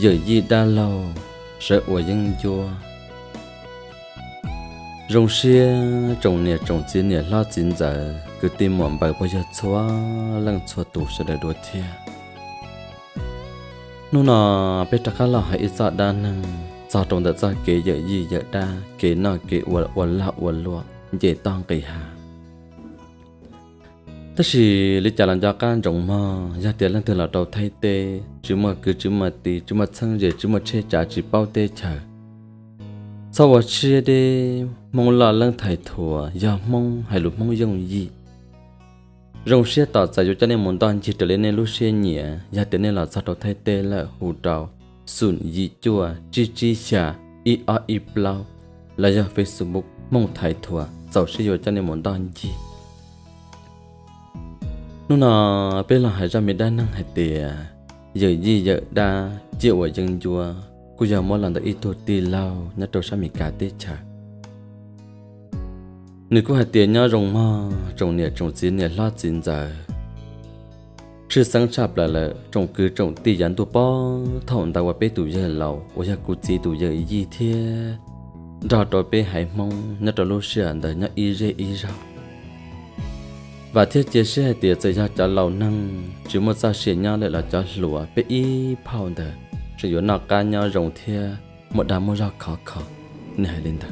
giờ gì đã lâu sẽ ủa dân chua rong xia trồng nè trồng chín nè lo chín giờ cứ tìm mòn bài bao giờ xóa lăng xóa tủ sẽ để đôi thia nô nọ biết chắc là hãy sợ đa năng sợ trồng đợt ra kế giờ gì giờ đa kế nọ kế uẩn uẩn lạ uẩn lụa dễ tăng kỳ hà tất chỉ lý trả lần cho can rộng mà gia tiền lần thường là đầu thay tê chứ mà cứ chứ mà tì chứ mà sang dễ chứ mà che trả chỉ bao tê chờ sau đó chia đi mong là lần thầy thua giờ mong hay lúc mong dùng gì rồng xe tỏ giải cho nên muốn toàn chỉ trở lên nên lúc xe nhẹ, gia tiền nên là sao đầu thay tê là hù trào sùn gì chua chi chi xả i a i plau là do facebook mong thầy thua sau khi rồi cho nên muốn toàn gì nó là bên là hải ra mình đang năng hải tiền à. giờ gì giờ đa chịu ở chân chùa cứ giờ mỗi lần đã ít tuổi tì lao nhất trâu sa mình cá tê chả nếu có hải tiền nhau rồng mà rồng nhẹ rồng chín nhẹ lo chín giờ sự sáng chạp là là trồng cứ trồng tì dán tụ bó thọn ta qua bê tụ giờ lâu ôi giờ cô chỉ tụ giờ gì thế rồi trò bê hải mong nhá trò lô anh đã nhá y rê y rau và thiết chế sẽ tiệt dạy cho cháu lầu năng chứ một gia sĩ nhau lại là cho lúa bé y pound sử dụng nọ ca nhau rồng thia một đám mua ra khó khó nè lên thật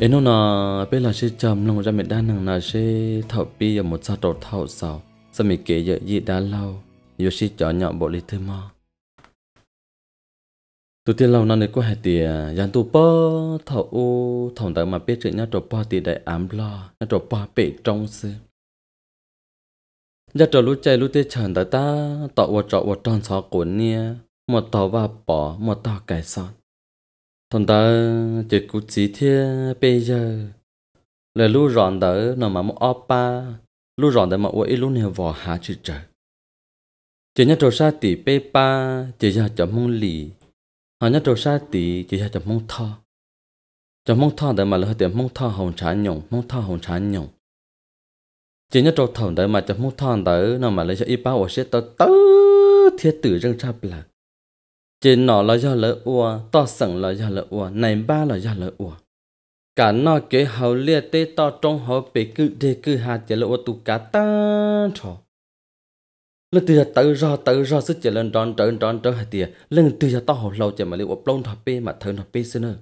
em nó nọ bé là sẽ chậm lòng ra mình đa năng là sẽ thảo bi ở một sao tổ thảo sao sao mình kể giờ gì đã lâu rồi sẽ cho nhau bộ lý thư mà tụi tiên lâu nay này có hai tì à, dàn tụ bơ thầu u thòng tới mà biết chuyện nhau trộn bò tì đại ám lo nhau trộn bò bể trong sư giờ trộn lúc chạy lúc tê chần tới ta tọ vợ trọ vợ tròn xó của nia một tàu và bỏ một tàu cải son thằng ta chỉ cú chỉ thiên bây giờ là lúc rọn tới nó mà một opa lúc rọn tới mà uy lúc này vò há chữ trời chỉ nhớ trộn sa tì bê ba chỉ giờ chọn mông lì họ nhớ trâu sa tỷ chỉ cho chồng mong tho chồng mong tho để mà là tiền mong tho hồng trả nhộng mong tho hồng trả nhộng chỉ nhớ trâu thầm để mà chồng mong tho để nó mà lấy cho y bao ở sẽ tớ tớ thiết tử răng cha là chỉ nó là do lỡ ua to sẵn là do lỡ ua này ba là do lỡ ua cả nó kế hậu liệt tê to trong hậu bị cự đề cự hạt chỉ lỡ ua tụ cá ta trò lần từ giờ tự do tự do sức chỉ lần tròn tròn tròn tròn hai tiền lần từ giờ tao học lâu chỉ mà liệu ốp lông thọ pe mà thở thọ pe xin nữa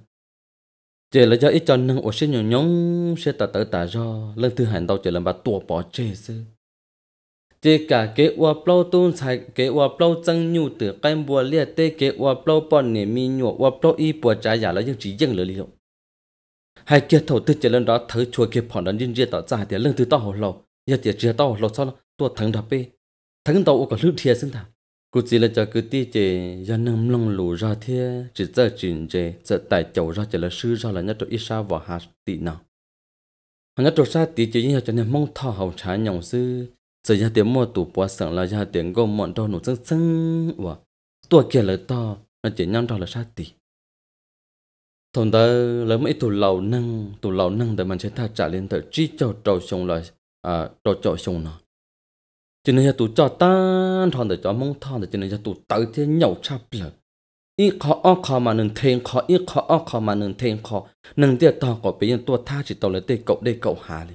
chỉ là do ít cho năng ốp xin nhung nhung sẽ tao tự tả do lần thứ hai tao chỉ lần bà tua bỏ chê sư chỉ cả kế ốp lông tuôn xài kế ốp lông chân nhu từ cái bùa liệt tê kế ốp lông bọn nè mi nhụa ốp lông y bùa trái giả là những chỉ dân lời liệu hai kia thầu tư chỉ lần đó thở chua kia phỏng đón riêng riêng tao ra tiền lần thứ tao học lâu giờ chỉ riêng tao học lâu đó tao thằng thọ pe thằng tàu có lướt thiệt xin thằng cụ chỉ là cho cứ ti chế do nằm lòng lù ra thế chỉ giờ chỉnh chế giờ tại chầu ra chỉ là sư ra là nhất chỗ ít sao vào hạt tị nào hắn nhất chỗ sa tị chế như cho nên mong thọ hậu trái nhộng sư giờ gia tiếng mua tủ bò sẵn là gia tiếng gom mọn đồ nổ sưng sưng và tuổi kia là to nó chỉ nhắm đó là sa tị thằng ta lấy mấy tủ lầu năng tủ lầu năng để mình sẽ tha trả lên tới chi cho trầu sông là à trầu trầu sông nào cho nên tụ cho tan thon để cho mong thon để cho nên tụ tới thế nhậu cha bờ ít khó ó khó mà nâng thêm khó ít khó ó khó mà nâng thêm khó nâng tiệt to có bây giờ tua tha chỉ tàu lấy tê cậu đây cậu hà đi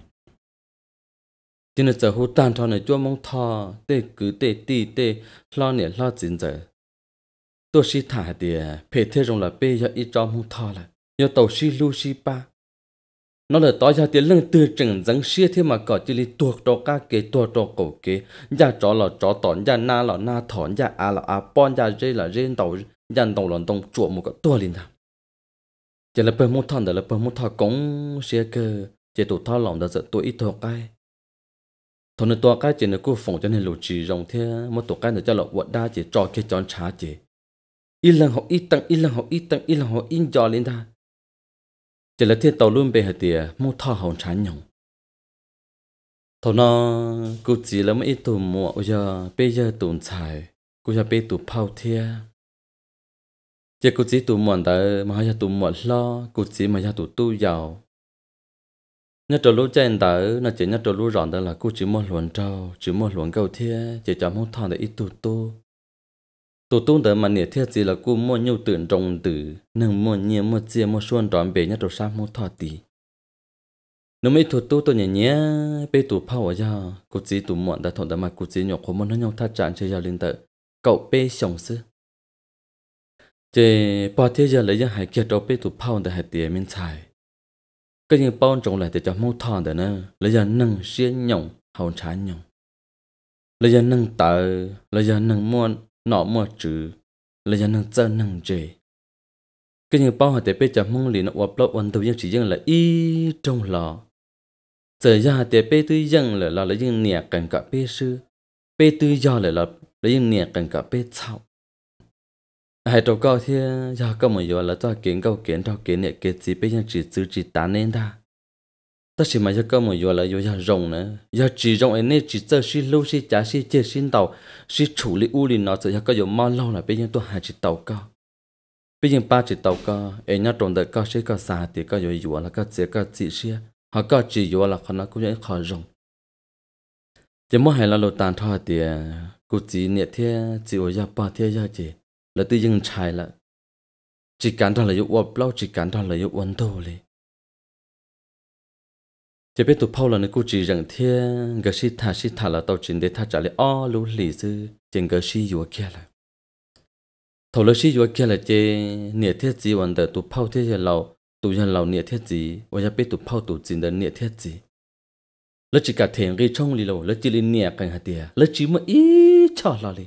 cho nên giờ hú tan thon này cho mong thon tê cứ tê tì tê lo nè lo chín giờ tôi sĩ thả đi, phê thế rồi là bây giờ ít cho mong thon là giờ tàu sĩ lưu sĩ ba nó là tỏ ra tiếng lưng từ chừng dâng xia thế mà có chỉ lý tuột cho ca kế tuột cho cổ kế nhà chó là chó tòn nhà na là na thòn nhà a là a pon nhà rê là rê đầu nhà đầu là đồng chuột một cái tua liền nào chỉ là bơm một thằng đó là bơm một thằng cũng xia cơ chỉ tụt thao lòng đã giật tôi ít thuộc cái thằng này tua cái chỉ nó cứ phòng cho nên lù chỉ rồng thế một tụt cái nó cho là quật đa chỉ trò kia chọn trả chỉ ít lần họ ít tăng ít lần họ ít tăng ít lần họ in giò lên ta chỉ là thiên tàu luôn bề hạt tìa mua thọ hồng chán nhộng, thọ nó cứ chỉ là mấy tụ mua bây giờ bây giờ tụ xài cứ giờ bây tụ phao thia giờ cứ chỉ tụ mua tới mà giờ tụ mua lo cứ chỉ mà giờ tụ tu giàu nhất trâu lú chen tới nó chỉ nhất trâu lú rọn tới là cứ chỉ mua luồn trâu chỉ mua luồn câu thia chỉ cho mua thọ để ít tụ tu tổ tung tới mà nè thiết gì là cô mua nhiều tượng trồng tử nâng mua nhiều mua chia mua xuân tròn bể nhất đồ sa mua thọ tì nó mấy thủ tu tôi nhẹ nhẹ bê tủ phao ở giờ cô chỉ tủ muộn đã thọ đã mà cô chỉ nhỏ khó muốn nó nhau thắt chặt chơi giờ lên tới cậu bê sống sư chế bỏ thế giờ lấy giờ hải kia đó bê tủ phao để hải tiền mình xài cái gì bao trọng lại để cho mau thọ để nó lấy giờ nâng xuyên nhộng hồng trái nhộng lấy giờ nâng tờ lấy giờ nâng muôn nó mua chữ là dân hàng chân hàng trẻ cái những bao hạt tế bê chả mong lì nó ập lọ ẩn đầu dân chỉ dân là y trong lò giờ ra hạt tế bê tư dân là là là dân nhẹ cảnh cả bê sư bê tư do là là là dân nhẹ cảnh cả bê sau hai trâu cao thì do các mọi người là cho kiến cao kiến trâu kiến nhẹ kiến gì bê dân chỉ chữ chỉ tán nên ta ta chỉ mà cho cơ mà vừa là vừa giờ rồng nữa giờ chỉ rồng ấy nên chỉ chơi xí lâu xí chả xí chơi xí tàu xí chủ lý u lý nó sẽ cho cơ giờ mau lâu là bây giờ tôi hai chỉ tàu cơ bây giờ ba chỉ tàu cơ ấy nhá trồng đợi cơ xí cơ xa thì cơ giờ vừa là cơ chế cơ chỉ xí họ cơ chỉ vừa là họ nó cũng những khó rồng chỉ mỗi hai là lột tàn thôi thì à, cô chỉ nhẹ thế chỉ ở giờ ba thế giờ chỉ là tự dưng chạy là chỉ cản thôi là yêu uất lâu chỉ cản thôi là yêu uất thôi chỉ biết tụ phao là người cố chỉ rằng thế, gỡ sĩ thà sĩ thà là tàu chỉ để thà trả lại o lũ lì dư tiền gỡ sĩ vừa kia là thầu lỡ sĩ vừa kia là chỉ nhiệt thiết gì hoàn đời tụ phao thiết giờ lầu tụ giờ lầu nhiệt thiết gì và giờ biết tụ phao tụ chỉ đến nhiệt thiết gì lỡ chỉ cả thiền gây trong lì lâu, lỡ chỉ lì nhiệt cảnh hạt tiề lỡ chỉ mà ít cho là lì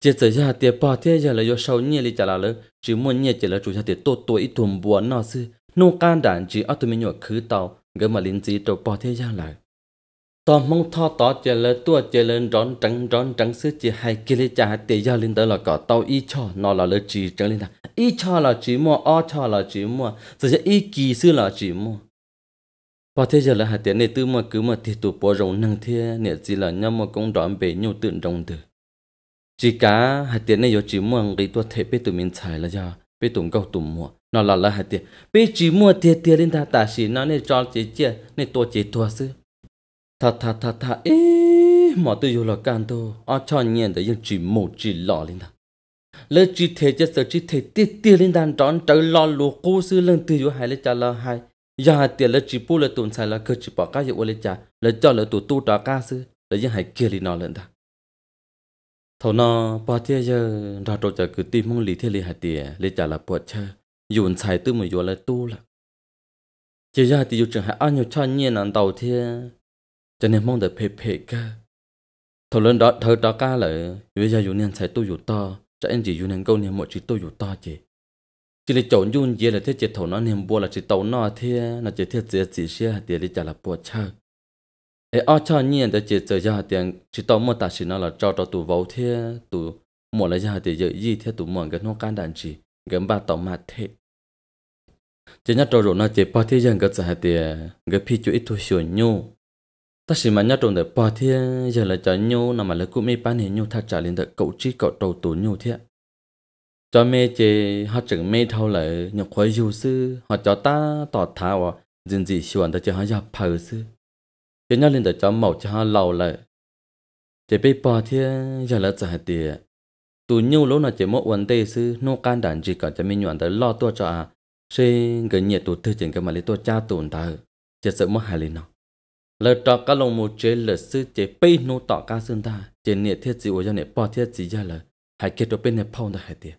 chỉ giờ giờ tiề bỏ thiết giờ là do sau nhiệt lì trả là chỉ muốn nhiệt chỉ là chủ nhà tiề tổ tổ ít thùng buồn nó sư nô can đàn chỉ ở tụi mình nhỏ khứ tàu gỡ mà linh dị tổ bỏ thế gian lại tò mong tho tỏ chè lơ tua chè lên rón trắng rón trắng sứ chè hai kia lê cha tề giao linh tới là cỏ tao y cho nó là lời chỉ trắng linh ta y cho là chỉ mua o cho là chỉ mua rồi sẽ y kỳ sư là chỉ mua và thế giờ là hạt tiền này tư mà cứ mà thì tụ bỏ rồng năng thế nè chỉ là nhau mà cũng đoán về nhau tượng rồng từ chỉ cả hạt tiền này do chỉ mua người tua thể biết tụi mình xài là do bị tụng câu tụng mua nó là là hạt tiền bị chỉ mua tiền tiền lên ta ta xí nó nên cho chế chia nên tôi chế thua sư ta ta ta ta, ý mà tôi yêu là can tôi ở cho nhiên để dùng chỉ một chỉ lọ lên ta lỡ chỉ thế chứ sợ chỉ thế tiền tiền lên ta tròn trời lọ lúa cố sư lần từ yêu hai lên cha là hai giờ tiền lỡ chỉ bu lỡ tụng xài là cơ chỉ bỏ cá yêu lên cha lỡ cho lỡ tụ tu trả cá sư lỡ dùng hai kia lên nó lên ta thổ nó bỏ thế giờ ra trộn chả cứ tìm mong lý thế lý hạt tiền lý trả là bỏ chơi dùng xài tư mà dùng là tu là chỉ ra thì dùng chẳng hạn anh nhiều cho nhiên ăn đầu thế cho nên mong được phê phê cả thổ lớn đó thầu đó ca là bây giờ dùng nên xài tu dùng to cho anh chỉ dùng nên câu niệm một chữ tu dùng to chỉ chỉ là chọn dùng gì là thế chỉ thầu nó nên bùa là chỉ tàu nó thế là chỉ thiết chỉ chỉ xe hạt tiền lý trả là bỏ chơi เออชอนี่เดี๋ยวจะจะยาเตียงจิตอมตัดสินละจอจอตัวเวเทตัวหมดละยาเตียเยอะยี่เทตัวหมอนกันห้องการดันจีกันบ้าต่อมาเทจะยัดจอรนะเจ็บปอเทียังก็จะเตียก็พี่จุอิทุชวนยูตั้งสิมันยัดตรงเดี๋ยวปอเทียยังละจอยูนั่นมาละกูไม่ปานเห็นยูทักจ่าเรียนเดี๋ยวเกาจีเกาโตตัวยูเทียจอเมเจฮัดจึงไม่เท่าเลยหยกควายยูซื้อฮัดจอตาต่อท้าวจินจีชวนเดี๋ยวจะฮัดยาเผาซื้อ giờ nhau lên tới cho màu cho lâu lại chỉ bị bỏ thiên giờ là trả tiền tụ nhau lỗ nó chỉ một vấn đề sư nô can đàn gì cả cho mình nhọn tới lo tua cho à sẽ gần nhiệt tụ thư chuyện cái mà lấy tua cha tụn ta chỉ sợ mất hại lên nó lỡ trọ cả lòng một chế lỡ sư chỉ bị nô tọ ca sơn ta chỉ nhiệt thiết gì ở cho này bỏ thiết gì ra là hãy kết đôi bên này phong ta hãy tiền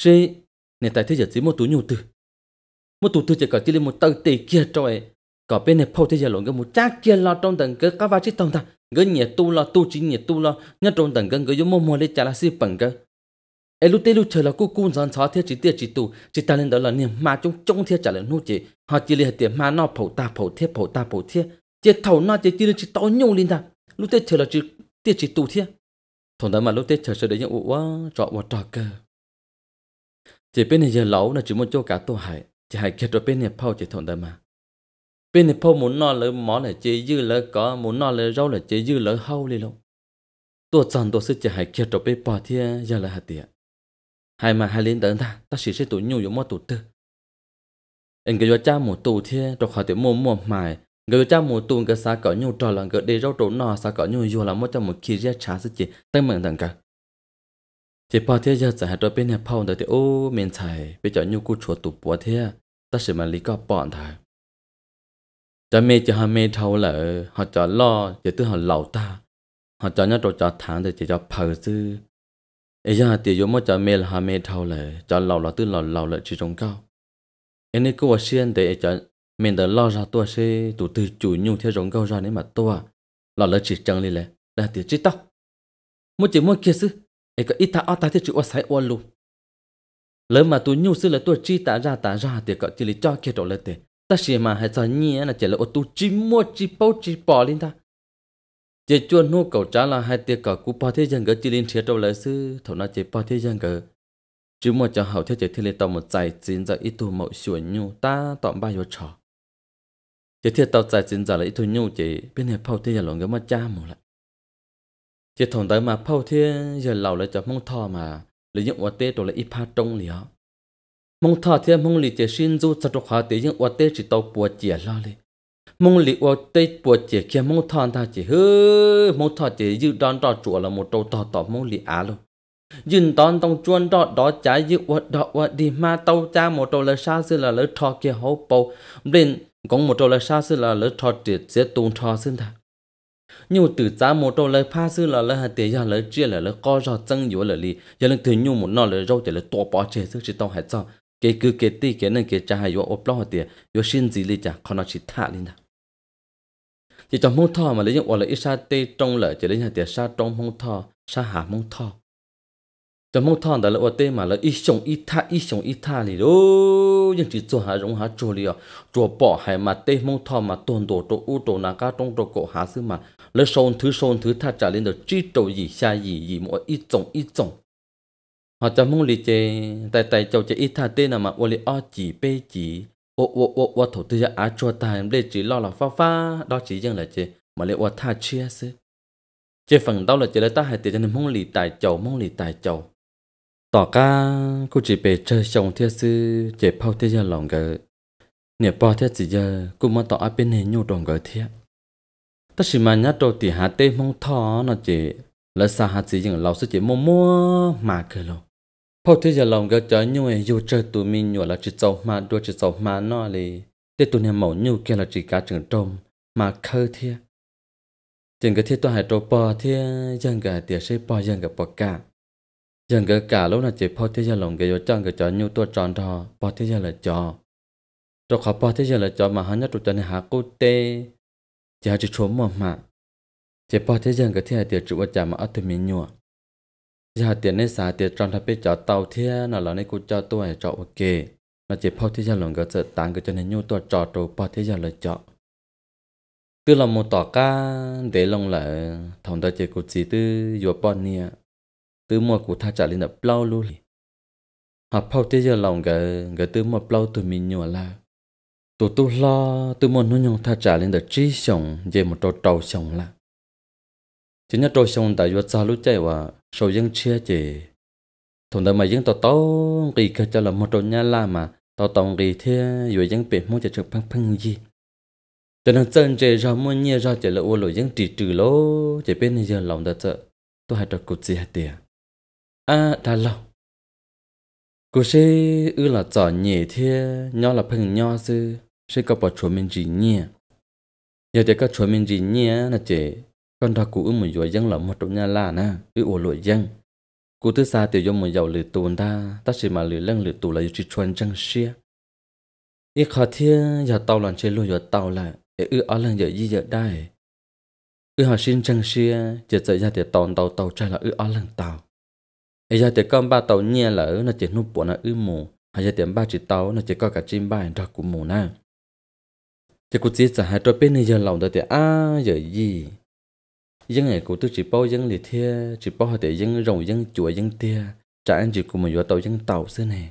sẽ này tại thế giờ chỉ một tụ nhau từ một tụ thư chỉ cả chỉ lên một tờ tề kia cho có bên này phô thế giờ lộn cái một chắc kia lo trong tầng cái các vật chất tông ta gỡ nhẹ tu lo tu chỉ nhẹ tu lo nhất trong tầng cơ gỡ giống mua mua lên trả lại xí bằng cơ ấy lúc tê lúc chờ là cô cung dọn xóa thiết chỉ tiêu chỉ tu chỉ ta lên đó là niệm mà chúng chống thiết trả lời nô chỉ họ chỉ liền tiền mà nó phổ ta phổ thiết phổ ta phổ thiết chỉ thầu nó chỉ chỉ chỉ tao nhung lên ta lúc tê chờ là chỉ tiêu chỉ tu thiết thằng đó mà lúc tê chờ sẽ đấy những ủ quá trọ quá trọ cơ chỉ bên này giờ lão là chỉ muốn cho cả tổ hại chỉ hại kia rồi bên này phao chỉ thằng đó mà bên thì phô muốn no lỡ mỏ là chơi dư lỡ có muốn no lỡ rau là chơi dư lỡ hâu đi luôn tôi chọn tôi sẽ chơi hãy kia trộn bê bò thì giờ là hạt tiệt hai mà hai lên tận ta ta chỉ sẽ tụi nhu giống một tụt. tư anh cái cha một tụ thì trộn khỏi tiểu mồm mồm mài người cha một tụ cái xa cỏ nhu trò là cái để rau trộn nọ xa cỏ nhu dù là một trong một khi ra trả sẽ chỉ tăng mừng thằng cả chỉ bò thì giờ sẽ hãy trộn bên này phao tới thì ô miền tây bây giờ nhu cú chuột tụ bò thì ta sẽ mà lý có bọn thằng cho mê cho họ mê thâu lợ ờ, họ cho lo giờ tư họ lầu ta họ cho nhớ đồ cho thẳng để chỉ cho phờ dư ấy giờ tiểu yếu mới cho mê là họ mê thâu lợ cho lầu là tư lầu lầu lợ chỉ trồng cao anh ấy cứ vào xuyên để cho mình đã lo ra tua xe tụ từ chủ nhung theo trồng cao ra nếu mà tua lầu lợ chỉ trồng đi lẹ là tiểu chỉ tao mỗi chỉ mỗi kia sư ấy có ít ta ở ta thì chịu ở sài ô luôn lỡ mà tôi nhu sư là tôi chi tả ra tả ra thì có chỉ lấy cho kia trộn lên tiền ta xem mà hãy sao nhỉ, là chỉ là ô tô chỉ mua chỉ bao chỉ bỏ lên ta chỉ cho nô cầu trả là hai tiền cả cú bỏ thế gian gỡ chỉ lên chia đâu lại sư thầu nó chỉ bỏ thế gian gỡ chứ mua cho hậu theo chỉ thiên lên tàu một giải chín giờ ít tu mậu xuẩn nhu ta tọm ba vô trò chỉ thiên tàu giải chín giờ là ít tu nhu chỉ bên này phao thế giờ lộn gỡ mà cha mù lại chỉ thằng tới mà phao thế giờ lâu lại cho mông thò mà lấy những ô tê đồ lại ít pha trông liền mong thà thiên mong lì chế xin du chặt trọc hà tế nhưng ở tế chỉ tàu bùa chế lo lì mong lì ở tế bùa chế kia mong thà ta chỉ hơ mong thà chế dư đón đo chùa là một đầu tò tò mong lì á luôn dừng đón tông chuan đo đó trái dư ở đó ở đi ma tàu cha một đầu là xa xưa là lỡ thọ kia hậu bầu bên cũng một đầu là xa xưa là lỡ thọ tiệt sẽ tuôn thọ sinh ta nhiều từ giá một đầu là pha sư là lời hạt tiền giờ lời chia là lời co rò chân yếu là li, giờ lần thứ nhiều một nọ là rau chỉ là to bỏ chế sức chỉ tông hết sao cái cứ cái tí cái nên cái cha hay yo ốp lo tiệt yo xin gì li cha con nó chỉ thả lên đó chỉ trong mông thọ mà lấy những là ít sa tê trong lợi chỉ lấy nhà tiệt sa trong mông thọ sa hà mông thọ trong mông thọ đó là ô tê mà là ít sống ít tha ít sống ít tha thì đó nhưng chỉ cho hà rong hà cho liền cho bỏ hay mà tê mông thọ mà tuần đồ cho u đồ nà cá trong đồ cổ hà xứ mà lấy sôn thứ sôn thứ tha trả lên được chi trầu gì xa gì gì mỗi ít sống ít sống họ cho mong lì chê tại tại cháu chê ít thà tên là mà ô lì o chỉ bê chỉ ô ô ô ô thổ tư dạ á cho ta em lê chỉ lo là pha pha đó chỉ dân là chê mà lê ô tha chia sư chê phần đau là chê lấy ta hãy tiền mong lì tại cháu mong lì tại cháu tỏ ca cô chỉ bê chơi chồng thiệt sư chê phao thiệt dân lòng gờ nè bò thiệt gì giờ cô mà tỏ á bên này nhu đồng gờ thiệt ta chỉ mà nhát đồ thì hà tê mong thọ nó chê là xa hạt gì dân lão sư chê mua mua mà cười lâu พอที่จะลองก็จะยุ่งอยู่เจอตัวมีหนวดละจิตเจ้ามาด้วยจิตเจ้ามาเนาะเลยแต่ตัวเนี่ยหมออยู่แค่ละจิกาจึงตรงมาเคยเทียจึงก็เทียตัวหายตัวปอเทียยังก็เตียใช้ปอยังก็ปอกายังก็กาแล้วนะจิตพอที่จะลองก็อยู่จังก็จะอยู่ตัวจอนทอพอที่จะละจอตัวขอพอที่จะละจอมาหันยตัวจะในหากูเตจะจะชมมอมาจิตพอที่ยังก็เทียเตียจุวจามาอัตมีหนวด giờ tiền này xả tiền trong tháp cho tàu thế nó là này cũng cho tôi cho ok nó chỉ phao thế giờ lòng cái sự tán cái cho nên nhu tôi cho đồ bao thế giờ là cho từ là một tỏ ca để lòng là thằng ta chỉ cũng chỉ từ vừa bao nhiêu tư mua cũng tha trả lên là bao luôn họ phao thế giờ lòng cái cái tư mua bao từ mình nhiều là tụi tôi lo từ mua nó nhung tha trả lên là trí sống về một trò tàu sống là chỉ nhớ trôi sông tại vượt xa lũ chạy và sầu dân chia chỉ thùng đời mà dân tàu tàu kỳ kia cho là một trâu nhà la mà tàu tàu kỳ thế rồi dân biển muốn cho chụp phăng phăng gì cho nên chân chế ra muốn nhảy ra chỉ là ô lỗi dân trì trừ lỗ chỉ bên này giờ lòng đã sợ tôi hãy đọc cụt gì hả tiền à ta lâu cô sẽ ư là trò nhẹ thế nhỏ là phăng nhỏ sư sẽ có bỏ chuột mình gì nhia giờ thì các chuột mình gì nhia là chỉ còn đó cụ muốn dùa dân lắm một trong nhà là na cứ ổ lụi dân Cú thứ xa tiểu dông muốn giàu lừa tuôn ta ta sẽ mà lừa lăng lừa tù là chỉ chuẩn chân xia ít khó thiên giờ tàu lần chơi lùi giờ tàu là ư ở lăng giờ gì giờ đây ư họ xin chân xia chỉ dạy ra tiểu tàu tàu tàu trai là ư ở lăng tàu ấy giờ tiểu con ba tàu nhẹ là ư nó chỉ nút bộ nó ư mù hay giờ tiểu ba chỉ tàu nó chỉ có cả chim bay đó cũng mù na chỉ cụ chỉ giả hai trò bên này giờ lòng đó tiểu à giờ gì dân ấy cũng tôi chỉ bao dân liệt thia chỉ bao họ để dân rồng dân chùa dân tia trả anh chỉ cùng một vừa tàu dân tàu xưa này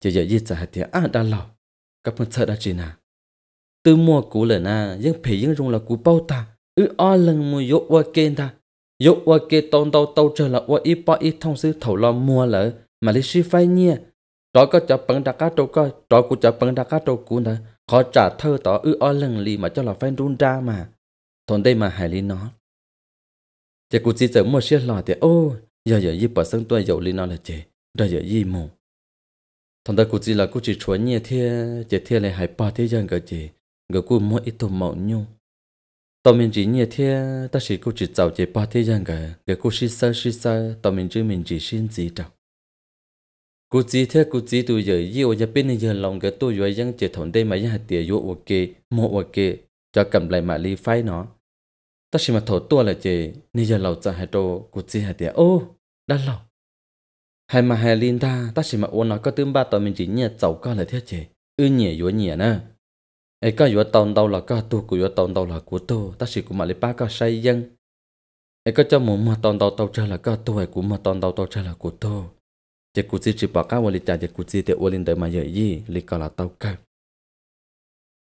chỉ giờ giết trả thì à đã lò các phần sợ đã chỉ nà từ mua cũ lần na dân phải dân rồng là cũ bao ta ư o lần mua dốt qua kênh ta dốt qua kê tông tàu tàu chờ là qua ít bao ít thông sư thầu lo mua lỡ mà lấy sư phai nhia đó có cho bằng đặc cá trâu có đó cũng cho bằng đặc cá trâu cũng đó họ trả thơ tỏ ư o lần lì mà cho là phải run ra mà thôn đây mà hải lý nó chị cụ chỉ giờ mua xe lò thì ô giờ giờ gì bỏ sang tôi dầu lên nó là chị rồi giờ gì mù thằng ta cụ chỉ là cụ chỉ chuẩn nhẹ thế chị thế lại hại ba thế giang cái chị người cụ mua ít thùng mậu nhung tao mình chỉ nhẹ thế ta chỉ cụ chỉ giàu chị ba thế giang cái người cụ xí sơ xí sơ tao mình chỉ mình chỉ xin gì đâu cụ chỉ thế cụ chỉ tôi giờ gì ở bên giờ lòng cái tôi rồi dân chị thằng đây mà dân hạt tiền vô ok mua ok cho cầm lại mà ly phai nó ta chỉ mà thổ tua là chị nị giờ lâu chả hai đồ cụ chỉ hai tiệt ô đã lâu hai mà hai linh ta ta chỉ mà uốn nó có tương ba tao mình chỉ nhẹ chậu có là thế chị ư nhẹ yếu nhẹ nè ai có yếu tao đâu là có tu cụ yếu tao đâu là cụ tu ta chỉ cụ mà lấy ba có say dân ai có cho mồm mà tao đâu tao chơi là có tu ai cụ mà tao đâu tao chơi là cụ tu chị cụ chỉ chỉ bảo các vợ lý cha chị cụ chỉ để uốn linh đời mà giờ gì lý có là tàu cơ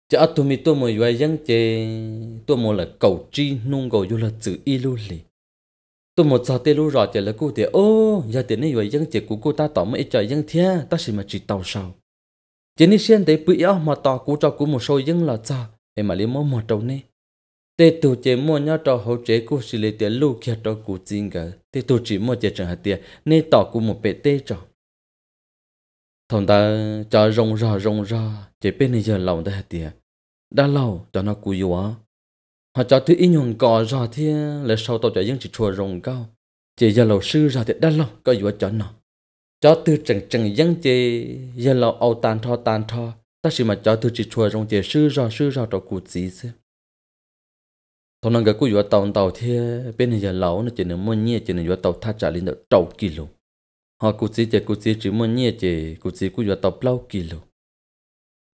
chả tôi mi tôi mà vui dân chê tôi mà là cầu chi nung cầu vô là chữ y lu lì tôi một giờ tê lu rõ chả là cô thì ô giờ tiền này vui dân chê của cô ta tỏ mới trời dân thia ta chỉ mà chỉ tàu sao chỉ nên xem bự bữa mà tỏ cú cho cú một số dân là sao em mà lấy món một trâu nè tê tụ chế mua nhau trò hậu chế cú xì lấy tiền lu kia trò cú chín cả tê tụ chỉ mua chế chẳng hạt tiền nên tỏ cú một bể tê cho thằng ta cho rong ra rong ra chỉ bên này giờ lòng ta hết tiệt đã lâu cho nó cùi quá họ cho thứ ý nhon cò ra thì là sau tao cho dân chỉ chùa rồng cao chỉ giờ lầu sư ra thì đã lâu có gì cho nó cho từ trần trần dân chỉ giờ lầu âu tàn thọ tàn thọ ta chỉ mà cho từ chỉ chùa rồng chỉ sư ra sư ra cho cụ gì chứ thằng nó cái cụ vừa tàu tàu thì bên này giờ lầu nó chỉ nên mua nhẹ chỉ nên vừa tàu thắt trả lên được trâu kilo họ cụ chỉ chỉ cụ chỉ chỉ muốn nhẹ chỉ cụ chỉ cụ vừa tập lâu kỳ lù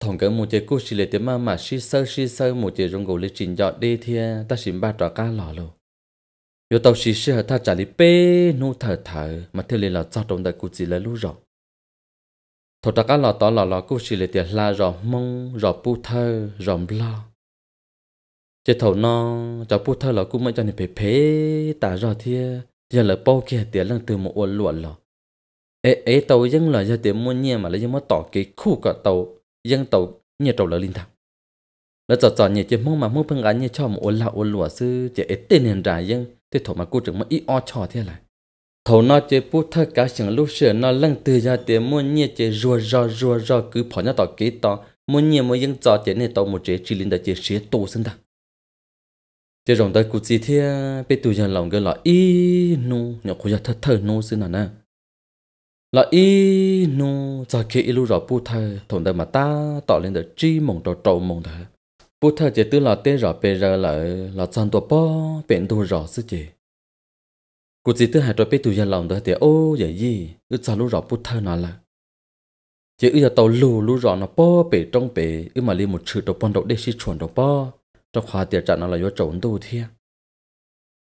thằng cái một chỉ cụ chỉ là tiền mà mà xí sơ xí sơ một chỉ rong gỗ lấy chín giọt đi thì ta xin ba trò cá lò lù vừa tàu xí xí hở ta trả lý bê nu thở thở mà theo lên là cho trong đại cụ chỉ là lú rồi thằng trò cá lò tỏ lò lò cụ chỉ là tiền la rồi mông rồi pu thơ rồi bla chỉ thầu non cho pu thơ lò cụ mới cho nên phải phê ta rồi thì giờ là bao kia tiền lần từ một uốn luận lò ấy ấy tàu dân là giờ tiệm mua nhẹ mà lấy dân mua tỏ cái khu cả tàu dân tàu nhẹ tàu là linh thảo là cho cho nhẹ chỉ mong mà mong phân án nhẹ cho một ôn là ôn lụa sư chỉ ấy tên hiện đại dân thì thổ mà cô trưởng mà ít o trò thế này thổ nó chỉ bút thơ cả sừng lúc sửa nó lăng từ giờ tiệm mua nhẹ chỉ rùa rò rùa rò cứ bỏ nhau tỏ cái tỏ mua nhẹ mua dân cho chỉ này tàu một chế chỉ linh đại chỉ sửa tổ sinh thằng. chỉ rồng tới cụ chỉ thế bây giờ lòng cái là ít nu nhỏ cô giờ thật thơ nu xin nào nè là y nu giờ khi ilu rõ bu thơ thổn đời mà ta tỏ lên đời chi mong trầu trầu mong thơ bu thơ chỉ tư là tên rõ bề giờ là là chân tổ po bền đồ rõ sư chỉ cụ chỉ tư hai trò bê tu dân lòng đời thì ô vậy gì cứ sao lu rõ bu thơ nó là chỉ ư giờ tàu lù lu rõ nó po bể trong bể ư mà li một chữ đầu pon đầu để si chuẩn đầu po trong khóa tiệt trạng nó là do trộn đồ thiệt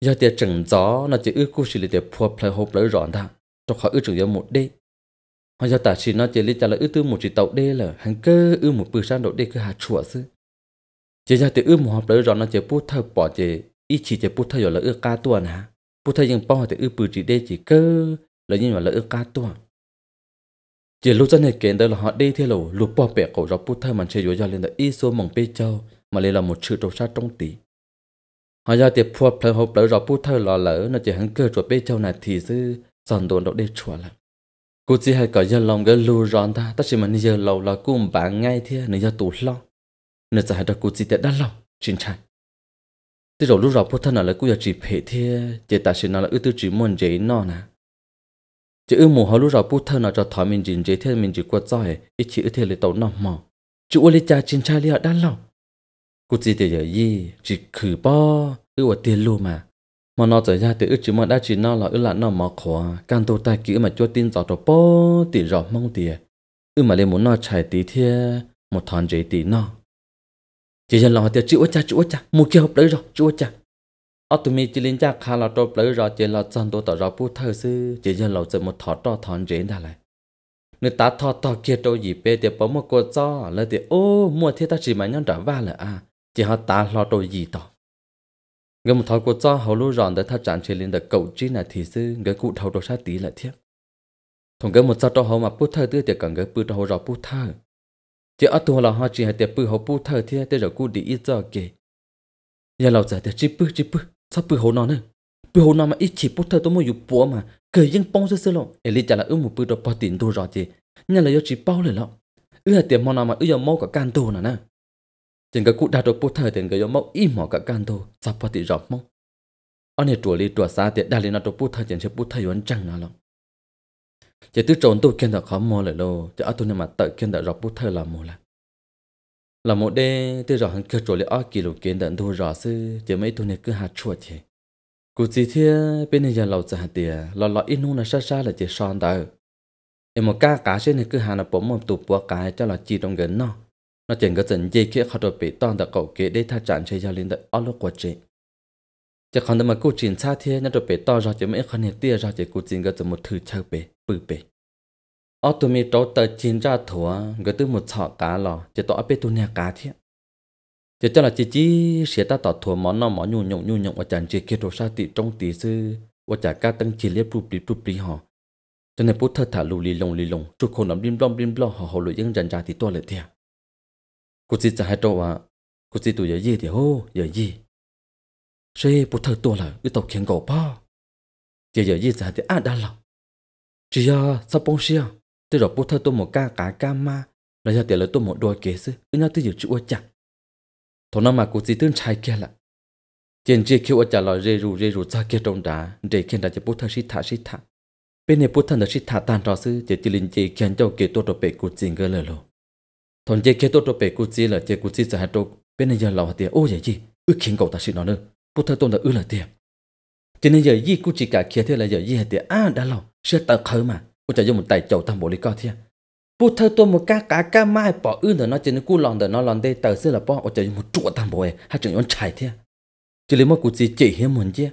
giờ tiệt chừng gió nó chỉ ư cụ chỉ là tiệt phù phơi hộp lỡ rõ ta trong khóa ư chừng giờ một đê họ giờ ta chỉ nói chỉ lý trả lời ưu tư một chỉ tàu đê là hàng cơ ưu một bự sang đầu đê cứ hà chùa sư chỉ giờ thì ưu một hộp đỡ rồi nó chỉ bút thơ bỏ chỉ ý chỉ chỉ bút thơ rồi là ư ca tuần hả bút thơ nhưng bỏ thì ưu bự chỉ đê chỉ cơ là như là ưu ca tua chỉ lúc dân này kiện đó là họ đi theo lầu lụp bỏ bẻ cổ rồi bút thơ mình sẽ dối ra lên là ý số mỏng bê châu mà lấy là một sự trâu sát trong tí họ giờ thì phù hợp hộp đỡ rồi bút thơ lò lỡ nó chỉ hàng cơ rồi bê châu này thì dư dọn đồn độ đê chùa lắm cô chỉ hay có giờ lòng cái lù rón ta ta chỉ mà giờ lâu là cũng bạn ngay thế nữa giờ tủ lo nữa giờ đó cô chỉ tiệt đã lòng chính trai thế rồi lúc đó cô thân là cô chỉ phê thế chỉ ta chỉ nói là ưu tư chỉ muốn dễ nó nè chỉ ưu mù họ lúc đó cô thân là cho thọ mình chỉ dễ thế mình chỉ quật giỏi ít chỉ ưu thế là tàu nằm mò chú ưu lý cha chính trai lý ở đã lòng cô chỉ tiệt giờ gì chỉ khử bo ưu ở tiền luôn mà mà nó trở ra từ ước chữ mà đã chỉ nó là ước là nó mà khóa can tu tai kỹ mà cho tin rõ rồi bố tỷ rõ mong tiền ước mà lên muốn nó chạy tí thế một thằng dễ tí nó chỉ dân lo thì chịu cha chịu cha một kia hợp đấy rồi chịu cha ở tụi mình chỉ lên cha khá là trộm đấy rồi chỉ là dân tôi tỏ ra bút thơ sư chỉ dân lo chỉ một thọ to thằng dễ đã lại người ta thọ to kia tôi gì bé thì bỏ một cô cho là thì ô mua thế ta chỉ mà nhân trả va là à chỉ họ ta lo tôi gì đó người một thảo của cho hầu lưu rọn để thắt chán chế lên được cậu trí là thì sư người cụ thầu đồ sát tí là thiếp thùng cái một sao cho hầu mà bút thơ tư thì cả người bút hầu rọ bút thơ chỉ ở tu là họ chỉ hay tiệp bút hầu bút thơ thì tiệt rồi cụ đi ít giờ kì nhà lão giả tiệp chỉ bút chỉ bút sao bút hầu nó nữa bút hầu nó mà ít chỉ bút thơ tôi mua dục búa mà cười dân bông sơ sơ lộ để lý trả là ước một bút đồ bỏ tiền đồ rọ gì nhà lão do chỉ bao lời lộ ước tiệp món nào mà ước giờ mau cả can đồ nè nè chừng cái cụ đa được bút thời tiền cái giống mẫu y mỏ cả can thô sắp phát thì rộng mẫu ở này chùa li chùa xa tiền đa lên nó đồ bút thời tiền sẽ bút thời vẫn chẳng nào lắm chỉ tứ trốn tôi kiên đã khó mua lại lô chỉ ở tôi nên mà tự kiên đã rộng bút thời là mua là là một đê tứ rộng hơn kia chùa li ở kỳ lục kiến đã thu rõ sư chỉ mấy tôi này cứ hạt chùa thì cụ chỉ thế bên này giờ lâu giờ tiền lo lo ít nung là xa xa là chỉ son tờ em một ca cá trên này cứ hà là bốn một tụ búa cái cho là chỉ trong gần nó nó chẳng có dần dây kia khó đồ bị toàn đã cậu kia để thay trạng cho giao liên đợi ở lúc quá trị chỉ còn mà cô chuyện xa thế nó đồ bị to ra chỉ mấy con này tia ra chỉ cô chuyện có một thứ chơi bể bự bể ở tụi mình trâu tờ chín ra thua người tư một sọ cá lò chỉ tỏ bê tụi nè cá thế chỉ cho là chỉ chỉ sẽ ta tỏ thua món nó mỏ nhu nhộng nhu nhộng và chẳng chỉ kia đồ xa tị trong tí sư và chả ca tăng chỉ liếp bụp đi bụp đi họ cho nên bố thơ thả lù lì lồng lì lồng chút khổ nắm lim lom lim lo họ hồ lụi dân dần ra thì to lại thiệt chỉ chỉ กูจิจะให้ตัวกูจิตัวใหญ่ยี่เดียวใหญ่ยี่เช่ปุ๊เธอตัวละก็ตกเขียงกอป้าเจี๋ยยี่จะให้ที่อ่านได้หรอ chỉ giờ sắp bông xia từ đó bút thợ tôi một ca cá ca ma là giờ tiền lấy tôi một đôi kế sư cứ nhau giờ chịu chữ chả thằng năm mà cụ chỉ tương trai kia là tiền chỉ kêu chả lòi rê rù rê rù ra kia trong đá để khiến đã cho bút thợ sĩ thả sĩ thả bên này bút thợ đã sĩ thả tàn rõ sư để chỉ linh chỉ khiến cho kế tôi đọc bể cụ chỉ ngơ lờ lồ thằng chế kia tôi cho bé cô chế là chế cô chế sẽ hạt trâu bên này giờ lão hả tiệt ô vậy gì ước khiến cậu ta xin nó nữa cô thơ tôi là ước là tiệt, cho nên giờ gì cô chỉ cả kia thế là giờ gì hả tiệt à đã lão sẽ tờ khơi mà cô chỉ dùng một tay chầu tam bộ lý co thế cô thơ tôi một cá cá cá mai bỏ ư nữa nó cho nên cô lòn đờ nó lòn đây tờ sẽ là bỏ cô chỉ dùng một trụ tam bộ ấy hai chân yon chạy thế cho nên mà cô chỉ chỉ hiếm muốn chứ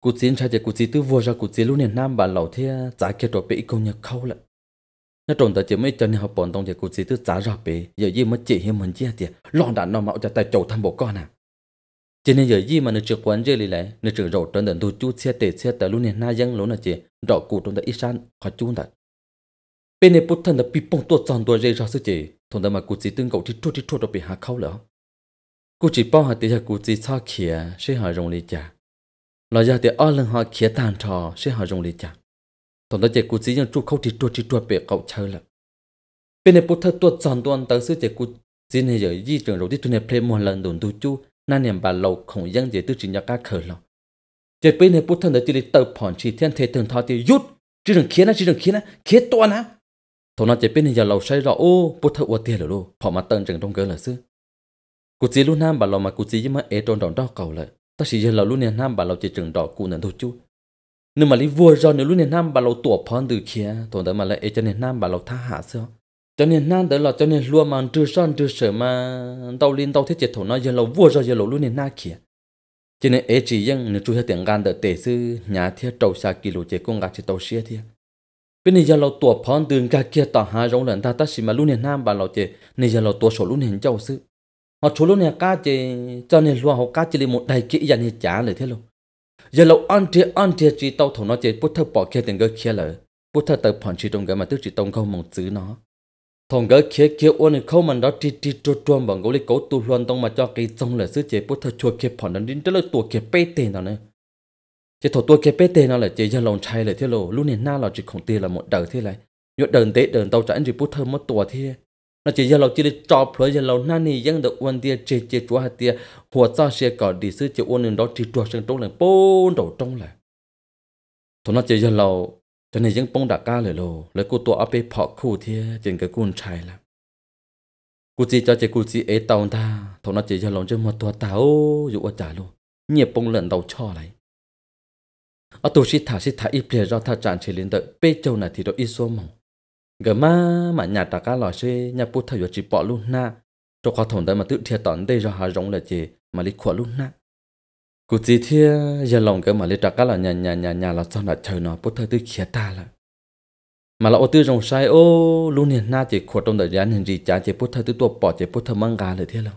cô chỉ chạy cho cô chỉ tư vua ra cô chỉ luôn này nam bà lão thế giải kia trò bé công nhật khâu lại nó trộn tới chỉ mới cho nên học bọn tông thì cô chỉ tư giá rõ bể giờ gì mà chỉ hiếm mình chia thì lon đã nó mạo cho tay chầu thăm bộ con à cho nên giờ gì mà nó chưa quán chơi lì lại nó chưa rổ trên đền tu chú xe tệ xe tờ luôn nè na dân luôn là chỉ rõ cụ trong đời ít san khó chú thật bên này bút thân là bị bông tuột tròn tuột dây ra sự chỉ, thằng ta mà cụ chỉ tương cậu thì trút thì trút rồi bị hạ khâu lỡ cụ chỉ bao hạt thì cụ chỉ sao khía sẽ hỏi rồng lì chả là giờ thì ở lần họ khía tàn trò sẽ hỏi rồng lì chả ตอนนั้นเจ้ากูจียังจู้เขาจีตัวจีตัวเปรเขาเชื่อละเป็นในพุทธตัวจอนตัวนั้นซื้อเจ้ากูจีเนี่ยเยอะยี่จังเราที่ตัวเนี่ยเพลมวนลันดุนดูจู้นั่นเนี่ยบาเราของยังเจ้าตัวจีนยากาเขินเราเจ้าเป็นในพุทธเนี่ยจีเลยเติบผ่อนชีเทียนเทเทินทอที่ยุดจีหนึ่งเขียนนะจีหนึ่งเขียนนะเขียนตัวนะตอนนั้นเจ้าเป็นเนี่ยเราใช้เราโอ้พุทธอวดเตี้ยหรือลูกพอมาเตินจังตรงเกินเลยซื้อกูจีลูกน้ำบาเรามากูจียิ่งมาเอตอนดองดอกเก่าเลยแต่สิเยอะเราลูกเนี่ยน้ำบาเราจะจังดอกกูนั่นดูจู้ nếu mà lấy vua rồi nếu lúc này nam bà lâu tuổi phong từ kia tổn tới mà lại cho nên nam bà lâu tha hạ sao cho nên nam tới là cho nên luôn mà trừ son trừ sở mà tàu liên tàu thiết chế thổ nó giờ lâu vua rồi giờ lâu lúc này na kia cho nên ấy chỉ riêng nếu chú hết tiếng gan đỡ tệ sư nhà thiết trầu xa kỳ lô chế công gạt chế tàu xe thiết bên này giờ lâu tuổi phong từ cả kia tỏ hà rong lần ta ta xin mà lúc này nam bà lâu chế nên giờ lâu tuổi sổ lúc này cháu sư họ chú lúc này cá chế cho nên luôn họ cá chế một đại kỹ dành hết trả lời thế luôn giờ lâu ăn chia ăn chia chỉ tàu thầu nó chỉ bút thơ bỏ kia tiền gỡ kia lỡ bút thơ tập phản chỉ trong cái mà tức chỉ tông không mong chữ nó thằng gỡ kia kia uốn không mình đó chỉ chỉ trôi trôi bằng gối cố tu luôn tông mà cho cái trong là sứ chỉ bút thơ chua kia phản đến đến tới tuổi kia bê tiền nào nữa chỉ thầu tuổi kia bê tiền nào là chỉ giờ lòng trai là thế lộ lúc này na là chỉ không tiền là một đời thế này nhớ đờn tế đờn tàu chạy chỉ bút thơ mất tuổi thế nó chỉ giờ lâu chỉ đi cho phơi giờ lâu nãy nì dân được uốn tia chế chế chúa hạt tia หัวเจ้าเสียก่อนดีซื้อจะอ้วนหนึ่งดอกจีตัวเชิงตรงเลยปูนโดดตรงเลยทุนนั้นจะยันเราจะในยังปงดักก้าเลยโลแล้วกูตัวเอาไปเพาะคู่เทียจนกับกูนชายละกูจีจะจะกูจีเอตาวตาทุนนั้นจะยันเราจะมาตัวตาโออยู่ว่าจ่าลูเงียบปงเหลินเราช่อเลยเอาตัวชิถาชิถาอีเปลี่ยนเราถ้าจานเฉลินเตอร์เป้เจ้าหน้าที่เราอีส่วนมอง gờ mà mà nhà ta cá lò xe nhà bút thầy chỉ bỏ luôn na cho khó thổn đây mà tự thiệt tận đây cho hà rộng là gì mà lý khổ luôn na cụ gì thiệt giờ lòng gờ mà lý ta cá là nhà nhà nhà nhà là cho là trời nó bút thầy tự khía ta là mà là ô tư rồng sai ô luôn hiện na chỉ khổ trong đời gian hình gì chả chỉ bút thầy tự tu bỏ chỉ bút thầy mang gà lời thế lòng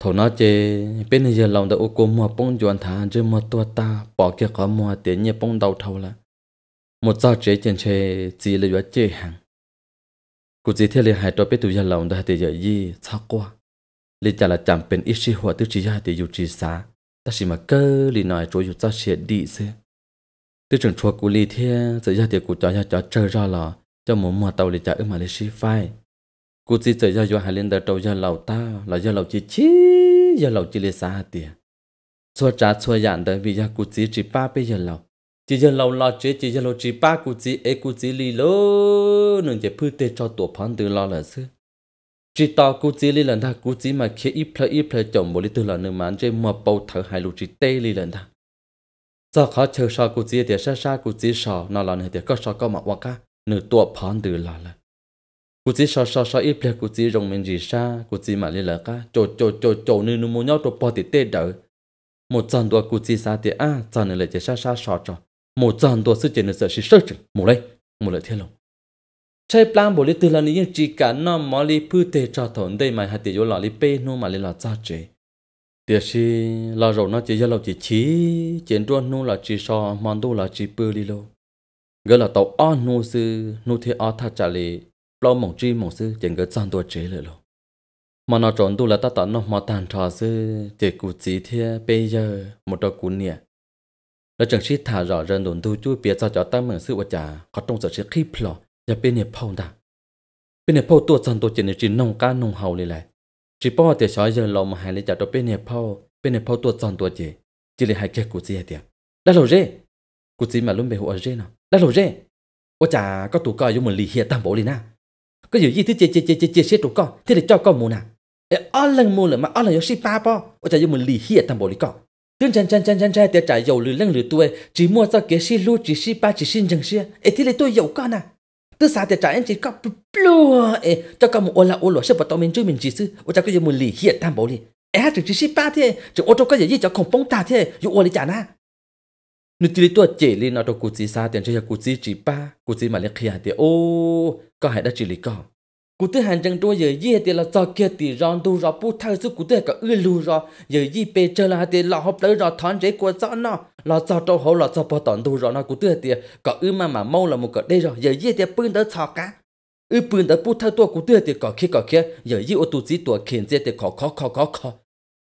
thầu nó chê bên giờ lòng đã ô cô mua bông juan thả chứ mua tua ta bỏ kia khó mua tiền nhà bông đầu thầu là một giờ chế chân chê chỉ là do chê hàng กูจะเที่ยวเลยหายตัวไปตัวยาเหล่าได้แต่อย่ายี่ชักกว่าเลยจะละจำเป็นอิชิหัวตุชิยาแต่อยู่จีสาแต่สิมาเกอลีหน่อยจอยู่จะเฉียดดีเสียตุจังชัวกูลีเที่ยจะยาเดียกูจะยาจะเจอจ้าหล่อจะหมุนมัวเตาเลยจะเอื้อมาเลยชิไฟกูจะเจอยาอยู่หายเลนเดอร์ตัวยาเหล่าตาหล่อยาเหล่าจีชี้ยาเหล่าจีเลยสาเตียชัวจ้าชัวหยานเดอร์วิยากูจีจีป้าไปยาเหล่า chỉ giờ lâu lo chế chỉ giờ lâu chỉ ba cụ chỉ e cụ chỉ li lô nên chỉ phơi tê cho tổ phán từ lo là xưa chỉ tao cụ chỉ li lần ta cụ chỉ mà khi ít phơi ít phơi chồng bộ li từ là nương màn chế mà bầu thở hai lũ chỉ tê li lần ta do khó chờ sao cụ chỉ để sa sa cụ chỉ sợ nó là nửa để có sao có mà qua cả nửa tổ phán từ lo là cụ chỉ sợ sợ sợ ít phơi cụ chỉ rồng mình gì sa cụ chỉ mà li là cả chỗ chỗ chỗ chỗ nương nửa mua nhau tổ bỏ thì tê đỡ một trận đồ cụ chỉ sa thì à trận này là chỉ sa sa sợ rồi một giờ tôi sẽ chỉ nữa sẽ chỉ sơ chừng một lấy một lấy thiên long chạy plan bồi từ là những chỉ cả nó mò li pư tê cho thốn đây mà hai tỷ vô lọ li pê nu mà li lọ cha chế tiếc si lọ rồi nó chỉ do lọ chỉ chí chiến đuôn nu là chỉ so mòn tu là chỉ pư li lô gỡ là tàu o nu sư nu thế o tha trả li lo mỏng chi mỏng sư chỉ gỡ chọn tua chế lại lô mà nó trốn tu là ta tận nó mò tàn trò sư chỉ cụ chỉ thế bây giờ một đôi cú nè แล้วจังชีถ่ารอเรินหนุนดูจู้เปียจอจอตั้งเหมือนซื้อวจาเขาตรงจาเชีขี้พลออย่าเป็นเนี่ยพ่อดัเป็นเนี่ยพ่อตัวจันตัวเจนจีนนองก้านองเฮาเลยแหละจีป้อเตียชอยเยินลมหายเลยจากตัวเป็นเนี่ยพ่อเป็นเนี่ยพ่อตัวจันตัวเจจีเลยหายแค่กูเจียเดียแล้วเราเจ่กูจีมาลุ้มไปหัวเจ่เนาะแล้วเราเจ่วจาก็ตัวก็อาย่เหมือนลีเฮียตั้งโบลีนะ ก็อยู่ยี่ที่เจเจเจเจเจเชตัวก็ที่เดกเจ้าก็มูนะเอออ้อลังมูเลยมาอ้อลังย่ชีป้าป้อวจาอยู่เหมือนลีเฮียตั้งโบลีก็ tương 真真真真真真的在有人人里多，只莫在给些路，只是把只是正些，哎，这里都有干呐。tôi sao để trả anh à? chỉ có blue ấy cho cả một là ô lỗ sẽ bắt đầu mình chơi mình chỉ sư ô cho cái gì mình lì hiện tam bảo đi ấy chỉ chỉ ba thế chỉ ô cho có gì cho không phong ta thế dù ô lì trả na nếu chỉ tôi chỉ lên nó đâu cố chỉ sao tiền chơi cố chỉ chỉ ba cố chỉ mà lấy khi hạt thì ô có hại đã chỉ lấy có cụ thể hành chân tôi giờ gì thì là cho kia thì ron tu rồi bu thay sức cụ thể cả ư lu rồi giờ gì bề chơi là thì là học tới rồi thon rễ quá rõ nó là cho trâu hậu là cho bò tòn tu rồi nó cụ thể thì cả ư mà mà mau là một cái đây rồi giờ gì thì bưng tới cho cá ư bưng tới bu thay tua cụ thể thì cả kia cả kia giờ gì ô tu chỉ tua khiến gì thì khó khó khó khó khó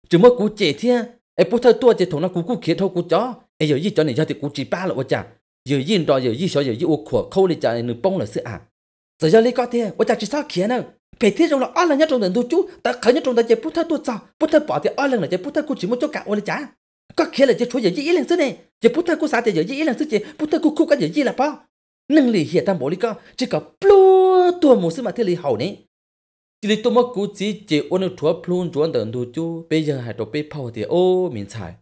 chỉ mới cụ chế thế ai bu thay tua thì thằng nó cụ cụ khiến thôi cụ chó ai giờ gì cho này giờ thì cụ chỉ ba là vậy chả giờ gì rồi giờ gì sao giờ gì ô khổ khâu đi chả nửa bông là sự à giờ giờ lấy có thế ôi ta chỉ sao kia nè bề thế trong là ở lần nhất trong lần chú ta khởi nhất trong ta chỉ bút thơ tôi sao bút thơ bỏ thì ở lần là chỉ bút chỉ muốn cho cả ôi chả kia là chỉ chúa giờ chỉ ý lần chỉ bút thơ cô sao thì giờ chỉ ý lần thứ chỉ bút thơ cô cô cái là bao nâng lì hiện tam bổ lý có chỉ có plu tua một sự mà thế lì hậu này chỉ lì tôi mất cú chỉ chỉ ôn được chúa plu chúa bây giờ hãy đồ bê phao thì ô mình xài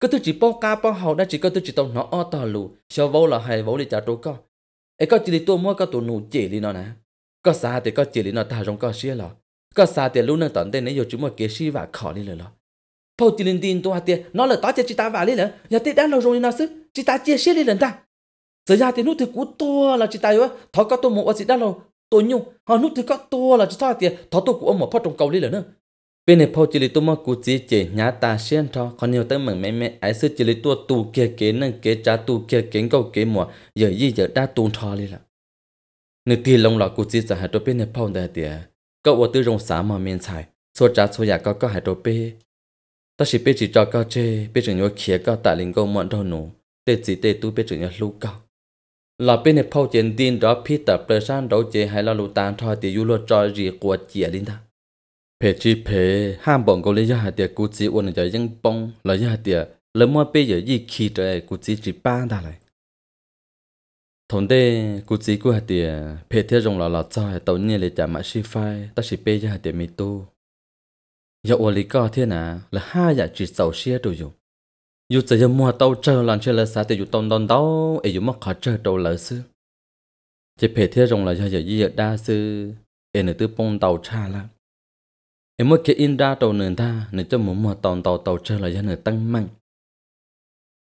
cứ chỉ bao ca bao hậu đã chỉ có tôi chỉ tông nó o tờ lù cho vô là hay vô đi trả trâu con ấy có chỉ tôi mua có tụ nụ chỉ đi nó nè có xa thì có chỉ đi nó ta trong có xia lọ có xa thì lúc nó tận tên ấy giờ chúng mà kế xí và khó đi rồi lọ bao chỉ lên tin tôi thì nó là tao chỉ chỉ ta vào đi nữa nhà tết đã lâu rồi nó sức chỉ ta chia xí đi lần ta giờ ra thì nút thì cú to là chỉ ta yếu thọ có tôi một chỉ đã lâu tôi nhung họ nút thì có to là chỉ ta thì thọ tôi cũng một phát trong cầu đi nữa bên này phô chỉ lý tôi mà cú chỉ chỉ nhà ta xuyên cho còn nhiều tới mừng mẹ mẹ ấy sư chỉ lý tôi tu kia kế nâng kế trả tu kia kế câu kế mùa giờ gì giờ đã tu cho đi là nếu thì lòng lọ cú chỉ giờ hạt tôi bên này phô đây tiệt câu ở tư rong xã mà miền xài số trả số nhà có có hạt đôi bên ta chỉ biết chỉ cho cao chê biết chừng nhớ khía cao tại linh câu mọn đâu nổ tê chỉ tê tu biết chừng nhớ lu cao là bên này phô chiến tin đó phía tập thời gian đầu chế hay là lu tan thoi thì u lo cho gì của chị linh ta phê chi phê ham bọn có lấy ra hạt tiệt cú chỉ uốn cho dân bông lấy ra hạt tiệt lấy mua bây giờ gì khi trời cú chỉ chỉ ba ta lại thôn đê cú chỉ cú hạt tiệt phê thế rồng là là cho hạt tàu nhiên lấy trả mã si phai ta chỉ bê giờ hạt tiệt mi tu giờ uốn lý co thế nà là hai giờ chỉ sầu xia đồ dùng dù chỉ giờ mua tàu chờ làm chơi là sao thì dù tông đòn đâu ấy dù mất khó chờ đầu lỡ sư chỉ phê thế rồng là giờ giờ gì đa sư em ở tư bông tàu cha lắm em mới kia in ra tàu nền ta nên cho một mò tàu tàu tàu chơi là dân nền tăng mạnh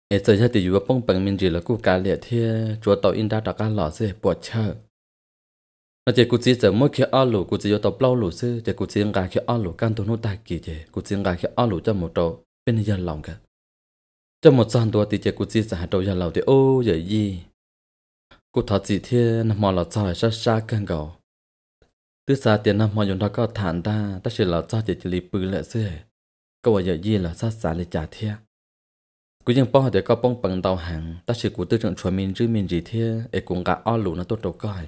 em sợ ra thì dù bông bằng mình chỉ là cú cá liệt thế chúa tàu in ra tàu cá lọ sẽ bỏ chờ nó chỉ cô chỉ sợ mỗi khi ăn lù cô chỉ cho tàu bao lù xứ chỉ cô chỉ ngài khi ăn lù căn tu nô ta kỳ thế cô chỉ ngài khi ăn lù cho một tàu bên nhà lòng cả cho một gian tua thì chỉ cô chỉ sợ hai tàu nhà lòng thì ô giờ gì cô thọ chỉ thế nó mò là sao lại xa xa cơn cầu từ xa tiền năm mà dùng ta có thản ta, ta sẽ là cho chị chỉ lì bự lệ sư hề. Câu giờ gì là xa xa lì trả thiê. Cứ dân bỏ để có bông bằng tàu hàng, ta sẽ của tư trận chuẩn mình chứ mình gì thiê, ế cũng cả o lũ nó tốt đầu coi.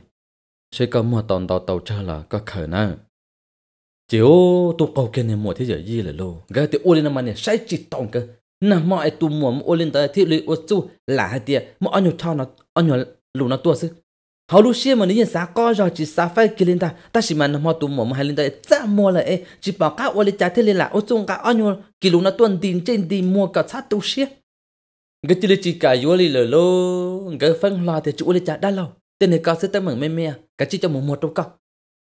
Sẽ có mua tàu tàu tàu chơi là có khởi nè. Chiếu tụ cầu kia này mua thế giờ gì là lô, gái thì ô lên năm này sai chỉ tông cơ. Nà mọi tụ mua ô lên tới thiết lì ô chú là hai tiê, mà anh nhiều thao nó, ăn nhiều lũ nó tua sư hầu lúc xưa mà những sáng có rồi chỉ sáng phải kia lên ta ta chỉ mà nó tụm mồm hay lên ta chả dạ mua lại ấy chỉ bảo các ô lấy trả thế lên là ô chung cả anh nhau kí lúc nó tuần tiền trên tiền mua cả sát tu xưa, cái chỉ là chỉ cả yếu lì lờ lô cái phân lo thì chủ lấy trả đã lâu tên này cao sẽ tới mừng mẹ mê à. cái chỉ cho một một đâu cao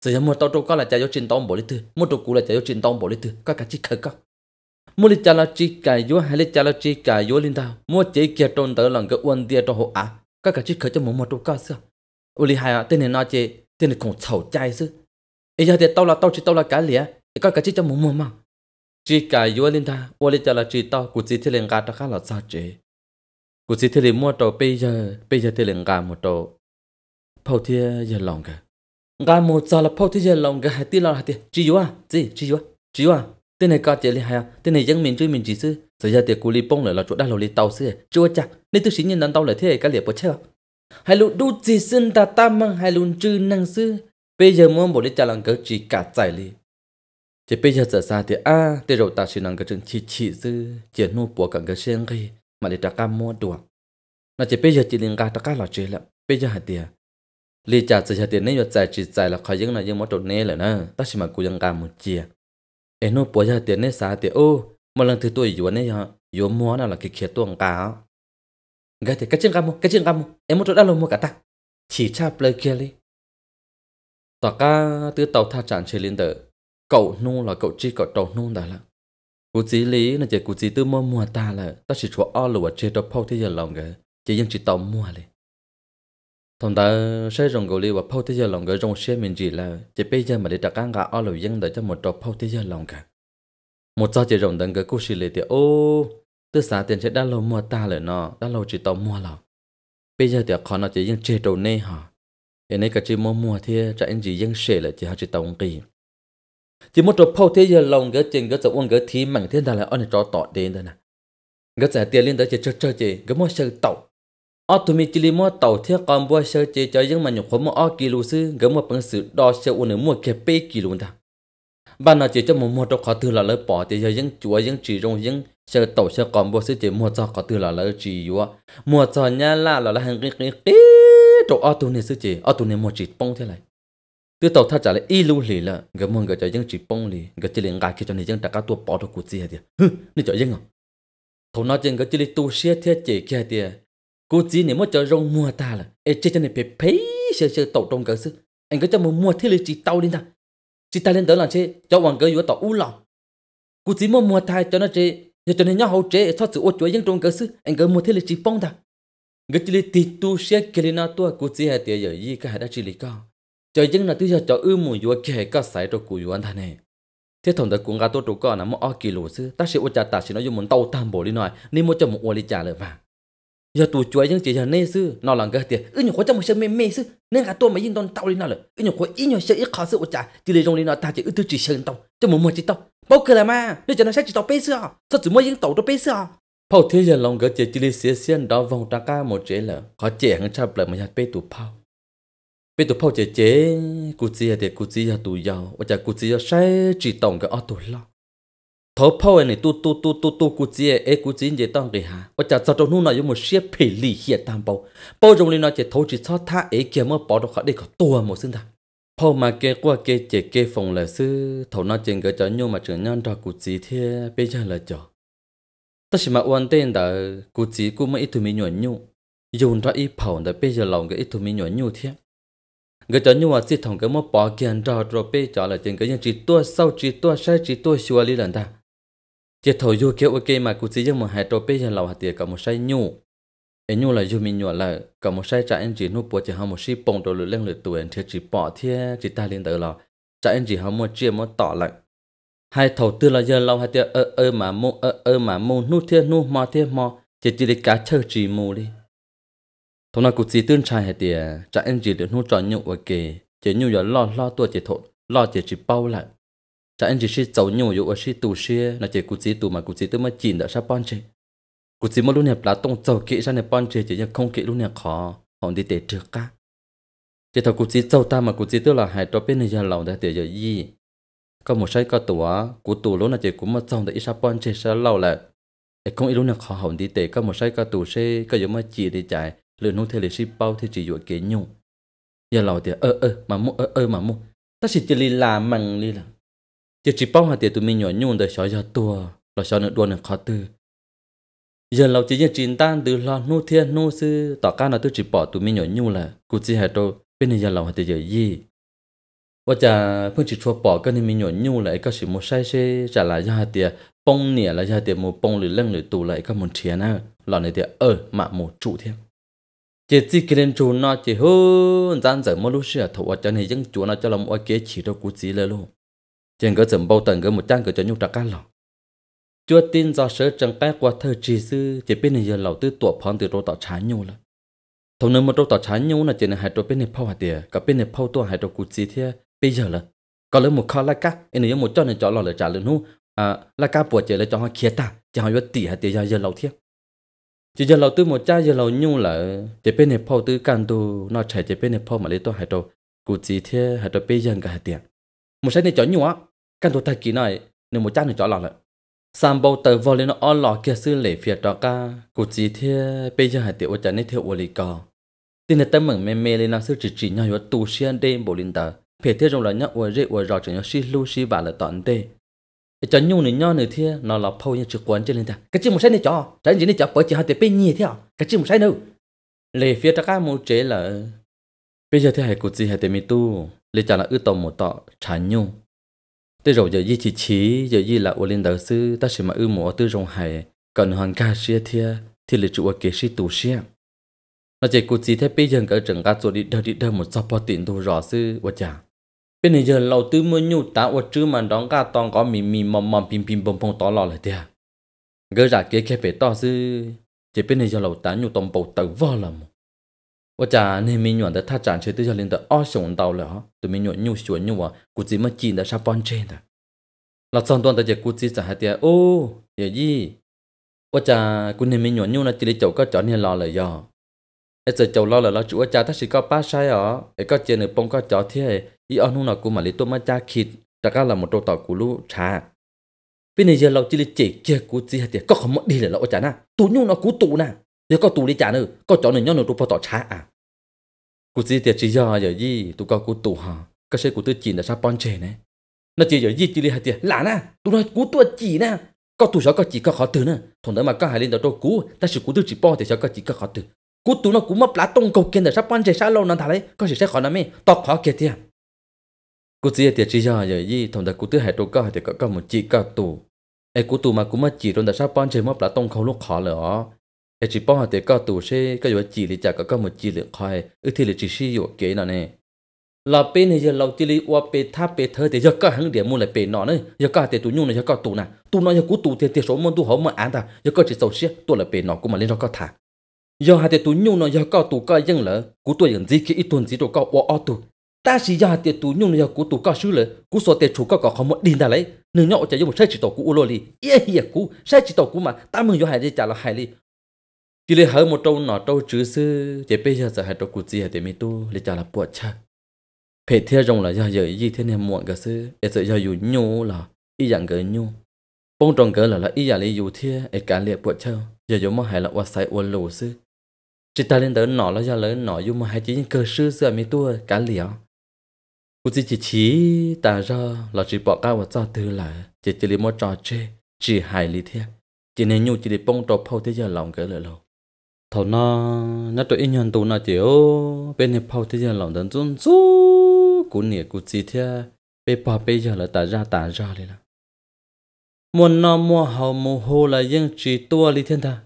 sử dụng một tàu đâu cao là chạy vô trên tàu bộ lý thư một đầu cũ là chạy vô trên tàu bộ lý thư các cái chỉ khởi cao mua lấy trả là chỉ cả yếu hay lấy trả là chỉ cả yếu lên ta mua chỉ kia trôn tới lần cái uẩn tia cho họ à các cái chỉ khởi cho một một đâu cao xưa u li hai à tên này nó chê tên này cũng chầu chay chứ bây giờ thì tao là tao chỉ tao là cá lìa có cái chỉ cho mồm mồm mà chỉ cả yêu lên ta u là chỉ tao cụ thì lên gà tao khá là sao chế cụ thì lên mua tàu bây giờ bây giờ thì lên gà một tàu phao thì giờ lòng cả gà một giờ là phao giờ lòng cả hai tí là hai chỉ yêu chỉ chỉ yêu chỉ yêu tên này có chế li hai à tên này dân mình chơi mình chỉ sư giờ thì cụ li bông lại là chỗ đã lầu li tàu sư chưa chắc nên tôi xin nhân đàn tao lại thế cái liệp bớt chưa à hai lu đu chỉ xin ta ta mang hai lu chư năng sư bây giờ muốn bỏ đi trả lòng cơ chỉ cả giải li chỉ bây giờ giờ xa thì a thì rồi ta xin năng cớ chừng chỉ chỉ dư, chỉ nô bỏ cả cớ xem khi mà để ta ca mua được nó chỉ bây giờ chỉ liên ca ta ca là chơi lắm bây giờ hạt tiền li trả sự hạt tiền nếu giải chỉ giải là khỏi những là những món đồ nè là nè ta xin mà cố gắng cả một chia em nô bỏ ra tiền nè xa thì ô một lần thứ tôi yếu nè yếu mua nào là cái kia tuồng cá cái Gati kacin kamu, kacin kamu. Emu tu dalam mu kata. Chỉ cha play kia li. Tòa ca từ tàu tha chẳng chơi liên tử. Cậu nu là cậu chi cậu tàu nu đã là. Cú chí lý là chỉ cú chí từ mua mua ta là. Ta chỉ chúa o lùa chơi đọc phao thế giờ lòng gỡ. Chỉ dân chỉ tàu mua li. Thông ta sẽ rộng gầu li và phâu thế giờ lòng gỡ rộng xe mình gì là. Chỉ bây giờ mà để đặc ăn gà o lùa dân đợi cho một đọc phao thế giờ lòng gỡ. Một sao chỉ rộng đơn cái cú xì lì thì ô tư xa tiền chế đã lâu mua ta lời nó, đã lâu chỉ tao mua lò. Bây giờ thì khó nó chỉ riêng chế đầu nê hả. hiện nay cả chỉ mua mua thì trả anh chỉ riêng xế là chỉ họ chỉ tao ông kỳ. Chỉ một trò phâu thế giờ lòng gỡ chân gỡ dậu uống gỡ thí mảnh thiên ta là ơn trò tỏ đến đây nè. Gỡ trả tiền lên tới chỉ chơi chơi chỉ gỡ mua sơ tàu. Ở tụi mình chỉ li mua tàu thế còn mua sơ chỉ cho dân mà nhục khổ mua ở kỳ lù sư gỡ mua bằng sự đo sơ uống nữa mua kẹp bê kỳ lù ta bà nào chỉ cho một một trong khó từ là lỡ bỏ thì giờ những chúa những chỉ rong những sợ tổ sợ còn bố sư chỉ mua cho khó từ là lỡ chỉ vua một cho nhà là là là hàng cái cái cái chỗ ở tu này sư chỉ ở tu này một chỉ bông thế này từ tàu thắt trả lại y lưu lì là người muốn người cho những chỉ bông lì người chỉ liền gài kia cho này những đặt cả tu bỏ được cuộc gì hết hừ nên cho những à thầu nói chuyện người chỉ tu sửa thiết chế kia thì cô chỉ này mới cho rong mua ta là ê chơi cho này phải phí sợ sợ tổ trong cái sư anh cứ cho một mua thế là chỉ tàu đi ta chỉ ta lên tới là chế cho hoàng cơ vừa tỏ u lòng cụ chỉ mua mua thai cho nó chế giờ cho nên nhau hậu chế thoát sự ô chuối dân trong cơ sư anh cơ mua thế là chỉ bông ta người chỉ tì tu sẽ kể lên tua cụ chỉ hai tiền giờ gì cả hai đã chỉ lý cao cho dân là tư giờ cho ư mùi vừa kề cả sai cho cụ vừa anh thằng này thế thằng đó cũng gà tôi trụ con là mua ở kỳ lúa sư ta sẽ ô cha ta sẽ nói dùng muốn tàu tam bộ đi nói nên mua cho một ô ly trà lời vàng giờ tụ chuối những chỉ giờ nê sư nó là cái tiền ư nhục có trong một sơ mê mê sư nên cả tôi mà yên don tao đi nào rồi ư nhục có ít nhục sơ ít khó sư của cha chỉ lấy trong đi nào ta chỉ ư tư chỉ sơn tông cho một một chỉ tông bao cười là mà nếu cho nó sẽ chỉ tao bê sư à sao chỉ mới yên tàu tao bê sư à bao thế giờ lòng cái chỉ chỉ lấy xía xiên đó vòng ta ca một chế là khó chế hàng trăm lại mà nhà bê tụ phao bê tụ phao chế chế cụ chỉ là để cụ chỉ là tụ giàu và chả cụ chỉ là sẽ chỉ tổng cái ở tụ lo thổ phô này tu tu tu tu tu cú chia ế cú chín gì tao cái ha và chả sao trong nu có một xếp phỉ lì hiện tam bảo bao trong linh nó chỉ thấu chỉ cho tha ấy kia mới bỏ được cái đây to tua một xương ta phô mà kê qua kê chỉ kê phòng là sư thổ nó chừng cái chó nhau mà trưởng nhau ra cú chỉ thế bây giờ là cho tất nhiên mà quan tên đã cú chỉ cú mới ít thứ mình nhau nhu dùng ra ít phỏng đã bây giờ lòng cái ít thứ mình nhau nhu thế người cho nhau chỉ thằng cái mốt bỏ kiện trò rồi bây giờ là chừng cái nhân chỉ tua sau chỉ tua sai chỉ tua xua lý lần ta chỉ thổi du kiểu ok mà cụ chỉ cho một hai trâu bây giờ lầu hạt tiền cả một say nhu em nhu là du mình nhọ là cả một say trả anh chỉ nuốt bùa chỉ hao một si bông đồ lửa lên lửa tuổi thì chỉ bỏ thế chỉ ta lên tới lò trả anh chỉ hao một chia một tỏ lạnh, hai thầu tư là giờ lâu hạt tiền ơ ơ mà mô ơ ơ mà mô nuốt thế nuốt mò thế mò chỉ chỉ để cá chơi chỉ mù đi thằng nào cụ chỉ tương trai hạt tiền trả anh chỉ được nuốt tròn nhụ ok chỉ nhu giờ lo lo tuổi chỉ thổi lo chỉ chỉ bao lại cha anh chỉ chỉ cháu nhiều dụ ở chỉ tù xe là chỉ cụ chỉ tù mà cụ chỉ tới mà chỉ đã sao bọn chế cụ chỉ mà luôn nhập lá tông cháu kỹ sang nhập bọn chế chỉ không kỹ luôn nhập khó họ đi tệ trước cả chỉ thằng cụ chỉ cháu ta mà cụ chỉ tới là hai trò bên này giờ lâu đã để giờ gì có một sai có tủa cụ tù luôn là chỉ cũng mà cháu đã ít sao bọn chị sao lâu là ấy không ít nhập khó họ đi để có một sai có tù xe có giống mà chỉ đi chạy lựa nô theo lịch sĩ bao thì chỉ dụ kế nhung giờ lâu thì ơ ơ mà mu ơ ơ mà mu ta chỉ chỉ làm mằng đi là chỉ chỉ bao hạt tiền tụi mình nhỏ nhung đời xóa giờ tua là xóa nữa đua nữa khó tư giờ lâu chỉ giờ chín tan từ lo nu thiên nu sư tỏ ca là tôi chỉ bỏ tụi mình nhỏ nhung là cụ chỉ hạt đâu bên này giờ lâu hạt tiền giờ gì và chả phương chỉ chua bỏ cái này mình nhỏ nhung là các sự một sai sẽ trả lại ra hạt tiền bông nỉa là ra tiền một bông lử lăng lử tù lại các một chia nào lọ này tiệt, ở ờ, mà một trụ thêm chỉ chỉ cái lên chú nó chỉ hơn dân dở một lúc xưa thầu cho này dân chú nó cho là một cái chỉ đâu cụ chỉ lên luôn trên gỡ dùm bầu tần cái một trang cái cho nhục trả cá lòng. Chúa tin do sớ chẳng cái qua thơ trì sư chỉ bên này giờ lầu tư tụa phong từ rô tỏ trái nhu là. Thông nếu mà rô tỏ trái nhu là chỉ là hai đầu bên này phao hạt tìa, cả bên này phao tua hai đầu cụ chi thế. Bây giờ là có lấy một kho lá cá, em này một cho này cho lò lời trả lời nu, à lá cá bùa chỉ là cho họ kia ta, chỉ họ yếu tỷ hạt tìa giờ lầu thiếp. Chỉ giờ lầu tư một cha giờ lầu nhu là chỉ bên này phao tư can tu nó chạy chỉ bên này phao mà lấy tụa hai đầu cụ chi thế hai đầu bây giờ cả hạt tìa. Một sai này cho nhu á, cần tù thầy kỹ nói, nếu một chắc được rõ lòng lại. Sam bầu tờ vô lên nó lọ kia sư lệ phía đó ca, cụ chỉ thế bây giờ hãy tiểu trả nên theo ổ lý cò. Tin là tâm mừng mê mê lên năng sư chỉ chỉ nhau yếu tù xuyên đêm bộ linh tờ. Phía thế rộng là nhau ổ rễ ổ rõ chẳng nhau xí lưu xí bà là tọn tê. Cho nhu này nhau nữa thế, nó là phâu như trực quan trên lên ta. Cái chữ một sách này cho, trái gì này cho bởi chỉ hãy tiểu bên nhì thế à, cái chữ một sách đâu. lệ phía đó ca mô chế là... Bây giờ thế hãy cụ chỉ hãy tiểu mi tu, lệ trả là ư tổng một tọ, trả nhung tư rồi giờ y chỉ chỉ giờ y là ô lên đời sư ta sẽ mà ư mỏ tư rồng hải cần hoàn ca xia thia thì lịch chủ ở kế sĩ tù xia nó chỉ cố chỉ thế bây giờ cái trận ca rồi đi đâu đi đâu một sắp bao tiền đồ rõ sư và chả bên này giờ lâu tư mới nhu tá và chứ mà đóng ca toàn có mì mì mầm mầm pim pim bông bông to lò lại tia gỡ ra kế kế phải to sư chỉ bên này giờ lâu tá nhu tông bầu tàu vo là một 我讲你没用的，他展示对象领导二十万刀了哈，对没用用学用啊，估计么进的啥帮衬的，那上段的就估计在还点哦，爷爷，我讲估你没用用那这里就个找你老了呀，哎这就老了老主我讲他是个八岁啊，哎个见你帮个找天，伊按弄那古嘛里多么家气，大家 là một đầu tàu cú lú cha, bên này giờ lâu chỉ là chỉ kia cú chỉ hạt tiền có không mất đi là lão chả na, tụ nhung nó cú tụ na giờ có tù đi trả nữa có chỗ này nhớ nữa tụ phò tỏ trả à cụ chỉ tiệt chỉ do giờ gì tụ có cụ tù hả cái xe cụ tư chỉ là sao bón chè này nó chỉ giờ gì chỉ đi hai tiệt là nè tụ nói cụ tụ chỉ nè có tụ sao có chỉ có khó từ nè thằng đó mà có hai linh đó đâu cú ta sự cụ tư chỉ bón thì sao có chỉ có khó từ cú tụ nó cũng mất lá tông cầu kiện là sao bón chè sao lâu nó thà đấy có sự sẽ khó nó mày tọt khó kia tiệt cú chỉ tiệt chỉ do giờ gì thằng đó cụ tư hai tụ có thì có có một chỉ có tù ai cú tù mà cũng mất chỉ rồi là sao bón chè mất lá tông cầu lúc khó lỡ thế chỉ bao hạt có tù xe có yếu chỉ lý chả có có một chỉ lý khoai ư ừ, thì lý chỉ xí yếu kế nó nè là bên này giờ lâu chỉ lý qua bên giờ có hàng điểm mua lại bên nó giờ có thì tù nhung này có tù nè tù nó giờ cú tù thì thì số môn tù hổ mà ăn ta giờ có chỉ sầu xe tù là bên nó cũng mà lên nó có thả giờ hạt tù nhung nó có tù có dân lỡ cú tù dân gì khi ít tuần gì đồ có o tù ta chỉ giờ hạt tù nhung giờ cú tù có sứ lỡ cú số tiền chủ có có không một đi ta lấy nương nhậu chỉ một sai chỉ tổ cú lô li ye ye cú sai chỉ tổ cú mà ta mừng giờ hạt đi là hại li chỉ lấy hơi một trâu nọ trâu chữ sư chỉ bây giờ giờ hai trâu cụt gì hai tiền mi tu lấy trả là bùa cha phải theo dòng là giờ giờ gì thế này muộn cả sư để giờ giờ dù nhô là ý dạng cái nhô bông tròn cái là là ý dạng lấy dù thế để cả liệt bùa cha giờ dù mà hai là qua sai uốn lù sư chỉ ta lên tới nọ là giờ lớn nọ dù mà hai chỉ những cơ sư sư mi tu cả liệt cụt gì chỉ chỉ ta ra là chỉ bỏ cao và cho từ là chỉ chỉ lấy một trò chơi chỉ hài lý thế chỉ nên nhô chỉ để bông trò phâu thế giờ lòng cái lời lâu thầu nó nó tôi in hoàn tụ nó chỉ ô bên nhập phao thì giờ lòng dân chun chú cú nè cú chi thế bên bà bây giờ là tả ra tả ra đi là muốn nó mua hầu mù hồ là những chỉ tua đi thiên ta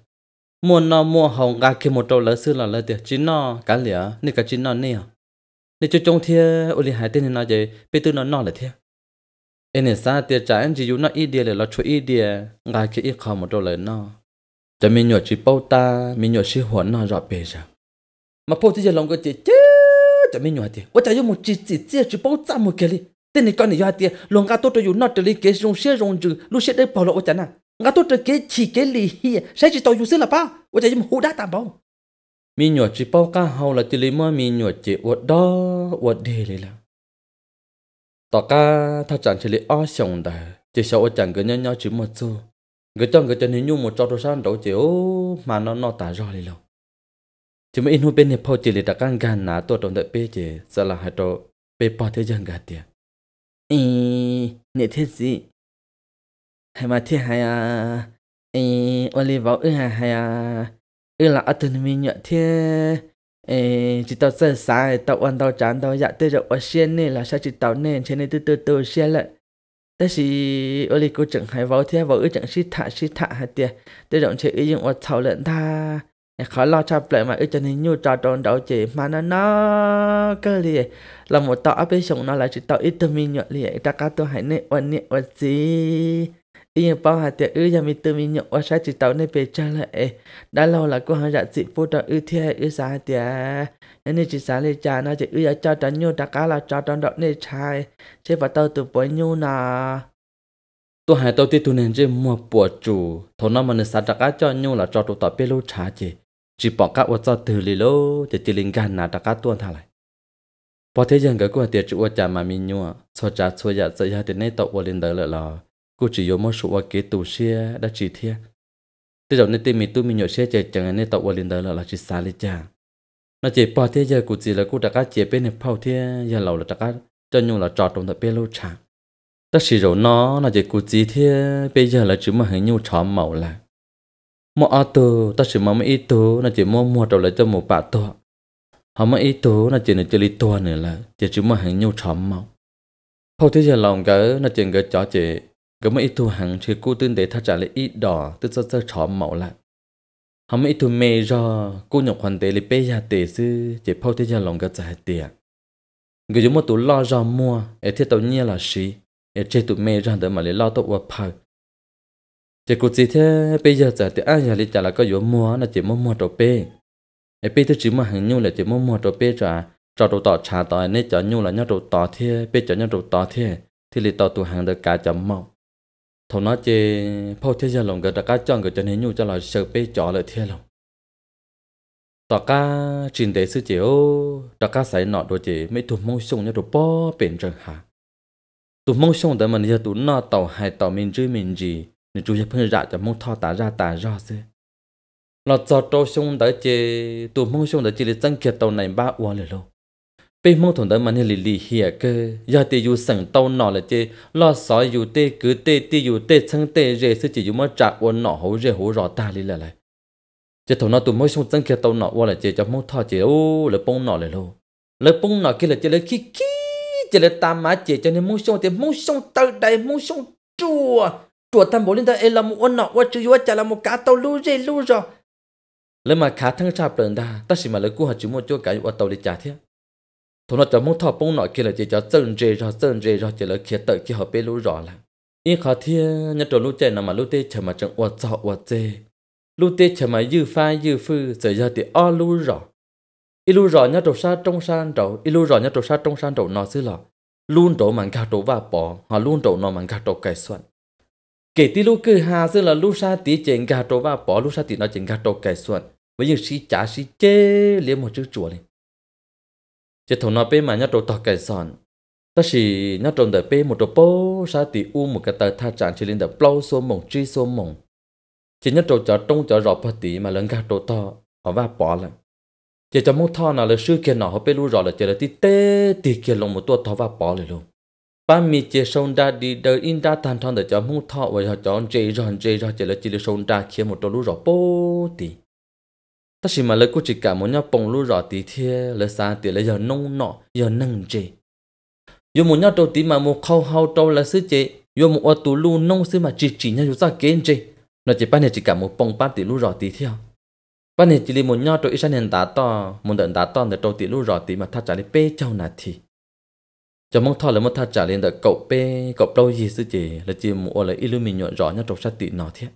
muốn nó mua hầu gà kia một trâu là xưa là là tiệt chín nó cá lìa nè cá chín nó nè à. nè cho trông thiê ô li hải tên nó vậy bên tư nó nó là thiê em nè sao tiệt trái anh chỉ dùng nó ít đi là lo chú ít đi gà kia ít khao một trâu là nó จะมีหนวดชีเป้าตามีหนวดชีหัวนอนรอเปจมาพูดที่จะลงก็เจ๊เจ๊จะมีหนวดเดียวว่าจะยมุจีจีเจี๊ยชีเป้าจ้ามุกเกลี่แต่ในก้อนนี้ยาเดียลงกาตัวตัวอยู่นอตเตอรี่เกชลงเชื่อลงจือลูกเชื่อได้เปล่าหรอว่าจะน่ะงาตัวตัวเกชีเกลี่เฮียใช้จีตัวอยู่ซึ่งละป้าว่าจะยมหูได้ตามเป้ามีหนวดชีเป้าก้าเฮาละจิลิมอมีหนวดเจวดดอวดเดเลยล่ะต่อก้าถ้าจันชิลิอ้อส่งแต่จะเสาวจันก็เนาะเนาะจีมดซู người cho người cho hình như một cho đồ sang đấu chiếu mà nó nó tả rõ đi lâu chỉ mới in hôn bên hiệp hậu chỉ để đặt căn gan nà tôi trong đại bê chỉ giờ là hai đồ bê bỏ thế dân gạt tiền ý nè thế gì hay mà thế hay à ý oli vào ư hay à, hay à ư là autonomy nhựa thế ê chỉ tao sợ sai tao ăn tao chán tao dạ tới rồi ở xiên nè là sao chỉ tao nè trên này từ từ từ xiên lại 但是我哩古整还 vào thế vào 整是 thả 是 thả hạt tiền tôi động chơi ứng dụng và thảo luận ta khó lo cho lại mà ứng cho nên nhu tròn đầu chỉ mà nó nó cơ lì là một tọ áp sống nó là chỉ tọ ít tâm mình nhọn ta cá tôi hãy nè ôn nè ôn gì yên bao hạt tiền ứng cho mình tâm mình nhọn và sai chỉ tọ nè bề trả lại đã lâu là cô hàng dạ chị phụ trợ ứng thế ứng giá tiền nên chỉ xả lên cha nó chỉ uya cho trần nhu đã cá là cho trần đọc nên chai chứ và tao tự bối nhu nà tôi hai tao tí tu nên chỉ mua bùa chủ thằng nó mình sáng đã cá cho nhu là cho tụi tao biết lâu cha chứ chỉ bỏ cá vào cho từ lì lô chỉ chỉ linh gan nà đã cá tuôn thà lại bỏ thế gian cái của tiệt chủ cha mà mình nhu cho cha cho ya cho ya thì nay tao vào linh đời lại là cô chỉ yếu một số cái tù xe đã chỉ thiệt từ giờ nên tìm mình tu mình nhớ xe chạy chẳng nên tao vào linh đời lại là chỉ xả lên cha nó chỉ bỏ thế giờ cụ chỉ là cụ đặc cá chế bên này phao thế giờ lâu là đặc cho nhung là trò trong tập bên lâu chả ta chỉ rồi nó nó chỉ cụ chỉ thế bây giờ là chỉ mà hình như chó màu là mua ô tô ta chỉ mà mấy ít tố nó chỉ mua mua đầu lại cho một bà to họ mấy ít tố nó chỉ là chỉ lì to nữa là chỉ chỉ mà hình như chó màu phao thế giờ lòng cái nó chỉ cái chó chỉ cái mấy ít tố hàng chỉ cụ tin tế thắt trả lại ít đỏ tức là rất chó màu lại hôm ấy thùng mê ra cô nhọc hoàn tế lấy bé nhà tế sư chỉ phao thế nhà lòng cả trái tiền người chúng một tụ lo ra mua ở thế tàu nhiên là gì? ở chế tụ mê ra để mà lấy lo tụ và phao chỉ cô chỉ thế bây giờ trả thì ai nhà lấy trả là có yếu mua là chỉ mua mua đồ bé ở bé thứ chỉ mà hàng nhu là chỉ mua mua đồ bé trả cho đồ tỏ trả tỏi nên cho nhu là nhau đồ tỏ thế bé cho nhau đồ tỏ thế thì lấy tỏ tụ hàng được cả chấm mọc thầu nói chê phô thế giờ lòng gỡ đã cá chọn gỡ cho nên nhu cho là sợ bê chó lại thế lòng tỏ cá trình tế sư chế ô đã cá sải nọ đồ chế mấy tụi mong sông nhá đồ bó bền trời hả tụi mong sông đó mà giờ tụi nọ tàu hai tàu mình chứ mình gì nên chú sẽ phân ra cho mong thọ tả ra tả ra xưa lọt cho trâu sông đó chế tụi mong sông đó chế là tăng kiệt tàu này ba uo lửa lâu bây mong thuẫn đó mà nên lì lì hiểu cơ giờ thì dù sừng tàu nọ là chứ lo sợ dù tê cứ tê tê dù tê chẳng tê rề sự chỉ dù mà trả ôn nọ hổ rề hổ rõ ta lì là lại chứ thầu nọ tụi mỗi xuống chẳng kia tàu nọ qua là chứ cho mâu thọ chứ ô lỡ bông nọ lại lô lỡ bông nọ kia là chứ lỡ khí khí chứ lỡ ta má chứ cho nên mỗi xong thì mỗi xong tới đây mỗi xong chùa chùa tam bố linh ta ê là một ôn nọ qua chơi qua chả là một cá tàu lú rề lú rõ lỡ mà khá thăng sạp lần ta ta chỉ mà lỡ cú hạt chú mua cho cái ở tàu để trả thiệt thằng nó cho muốn thọ bông nọ kia là chỉ cho chân rề rồi chân rề rồi chỉ là kia tự kia họ bê lũ rõ là ý khó thiên nhất trò lũ trẻ nằm mà lũ tê chờ mà chẳng uất sợ uất tê lũ tê chờ mà dư pha dư phư giờ giờ thì o lũ rõ ý lũ rõ nhất trò sa trong san trầu ý lũ rõ nhất đồ sa trong san trầu nó xứ lọ luôn trầu mảng gà trầu và bỏ họ luôn trầu nó mảng gà trầu cải xoắn kể tí lũ cứ hà xứ là lũ sa tí chèn gà trầu và bỏ lũ sa tí nó chèn gà trầu cải xoắn với những sĩ trả sĩ chê liếm một chữ chùa lên chỉ thầu nó bé mà nhát trâu to cái sòn ta chỉ nhát trộn đời bé một trâu bố sa tì u một cái tờ tha chẳng chỉ lên đợi plau số mộng chi số mộng chỉ nhát trộn chở trong chở rọ pa tì mà lớn ga trâu to họ va bỏ lại chỉ cho mông thọ nào là sư kia nọ họ bé lu rọ là chỉ là tì tê tì kia lồng một tua thọ va bỏ lại luôn ba mi chỉ sông đa đi đời in đa tan thon để cho mông thọ và họ chọn chế rọn chế rọ chỉ là chỉ là sông đa kia một trâu lu rọ bố tì ta chỉ mà lời cô chỉ cả muốn nhau bồng lu rõ tí thia lời xa tí lời giờ nông nọ giờ nâng chế yo muốn nhau đầu tí mà một khâu hao trâu là sư chế yo một ô tú lu nông sư mà chỉ chỉ nhau ra kiến chế nó chỉ ban này chỉ cả một bồng ban tí lu rõ tí theo ban này chỉ li muốn nhau đầu ít nền đã to muốn đợt đã to để đầu tí lu rõ tí mà thắt trả lên bê châu nà thì cho mong thọ là một thắt trả lên đợt cậu bê cậu đâu gì sư chế là chỉ một ô là mình nhọn rõ nhau đầu sát tí nọ thế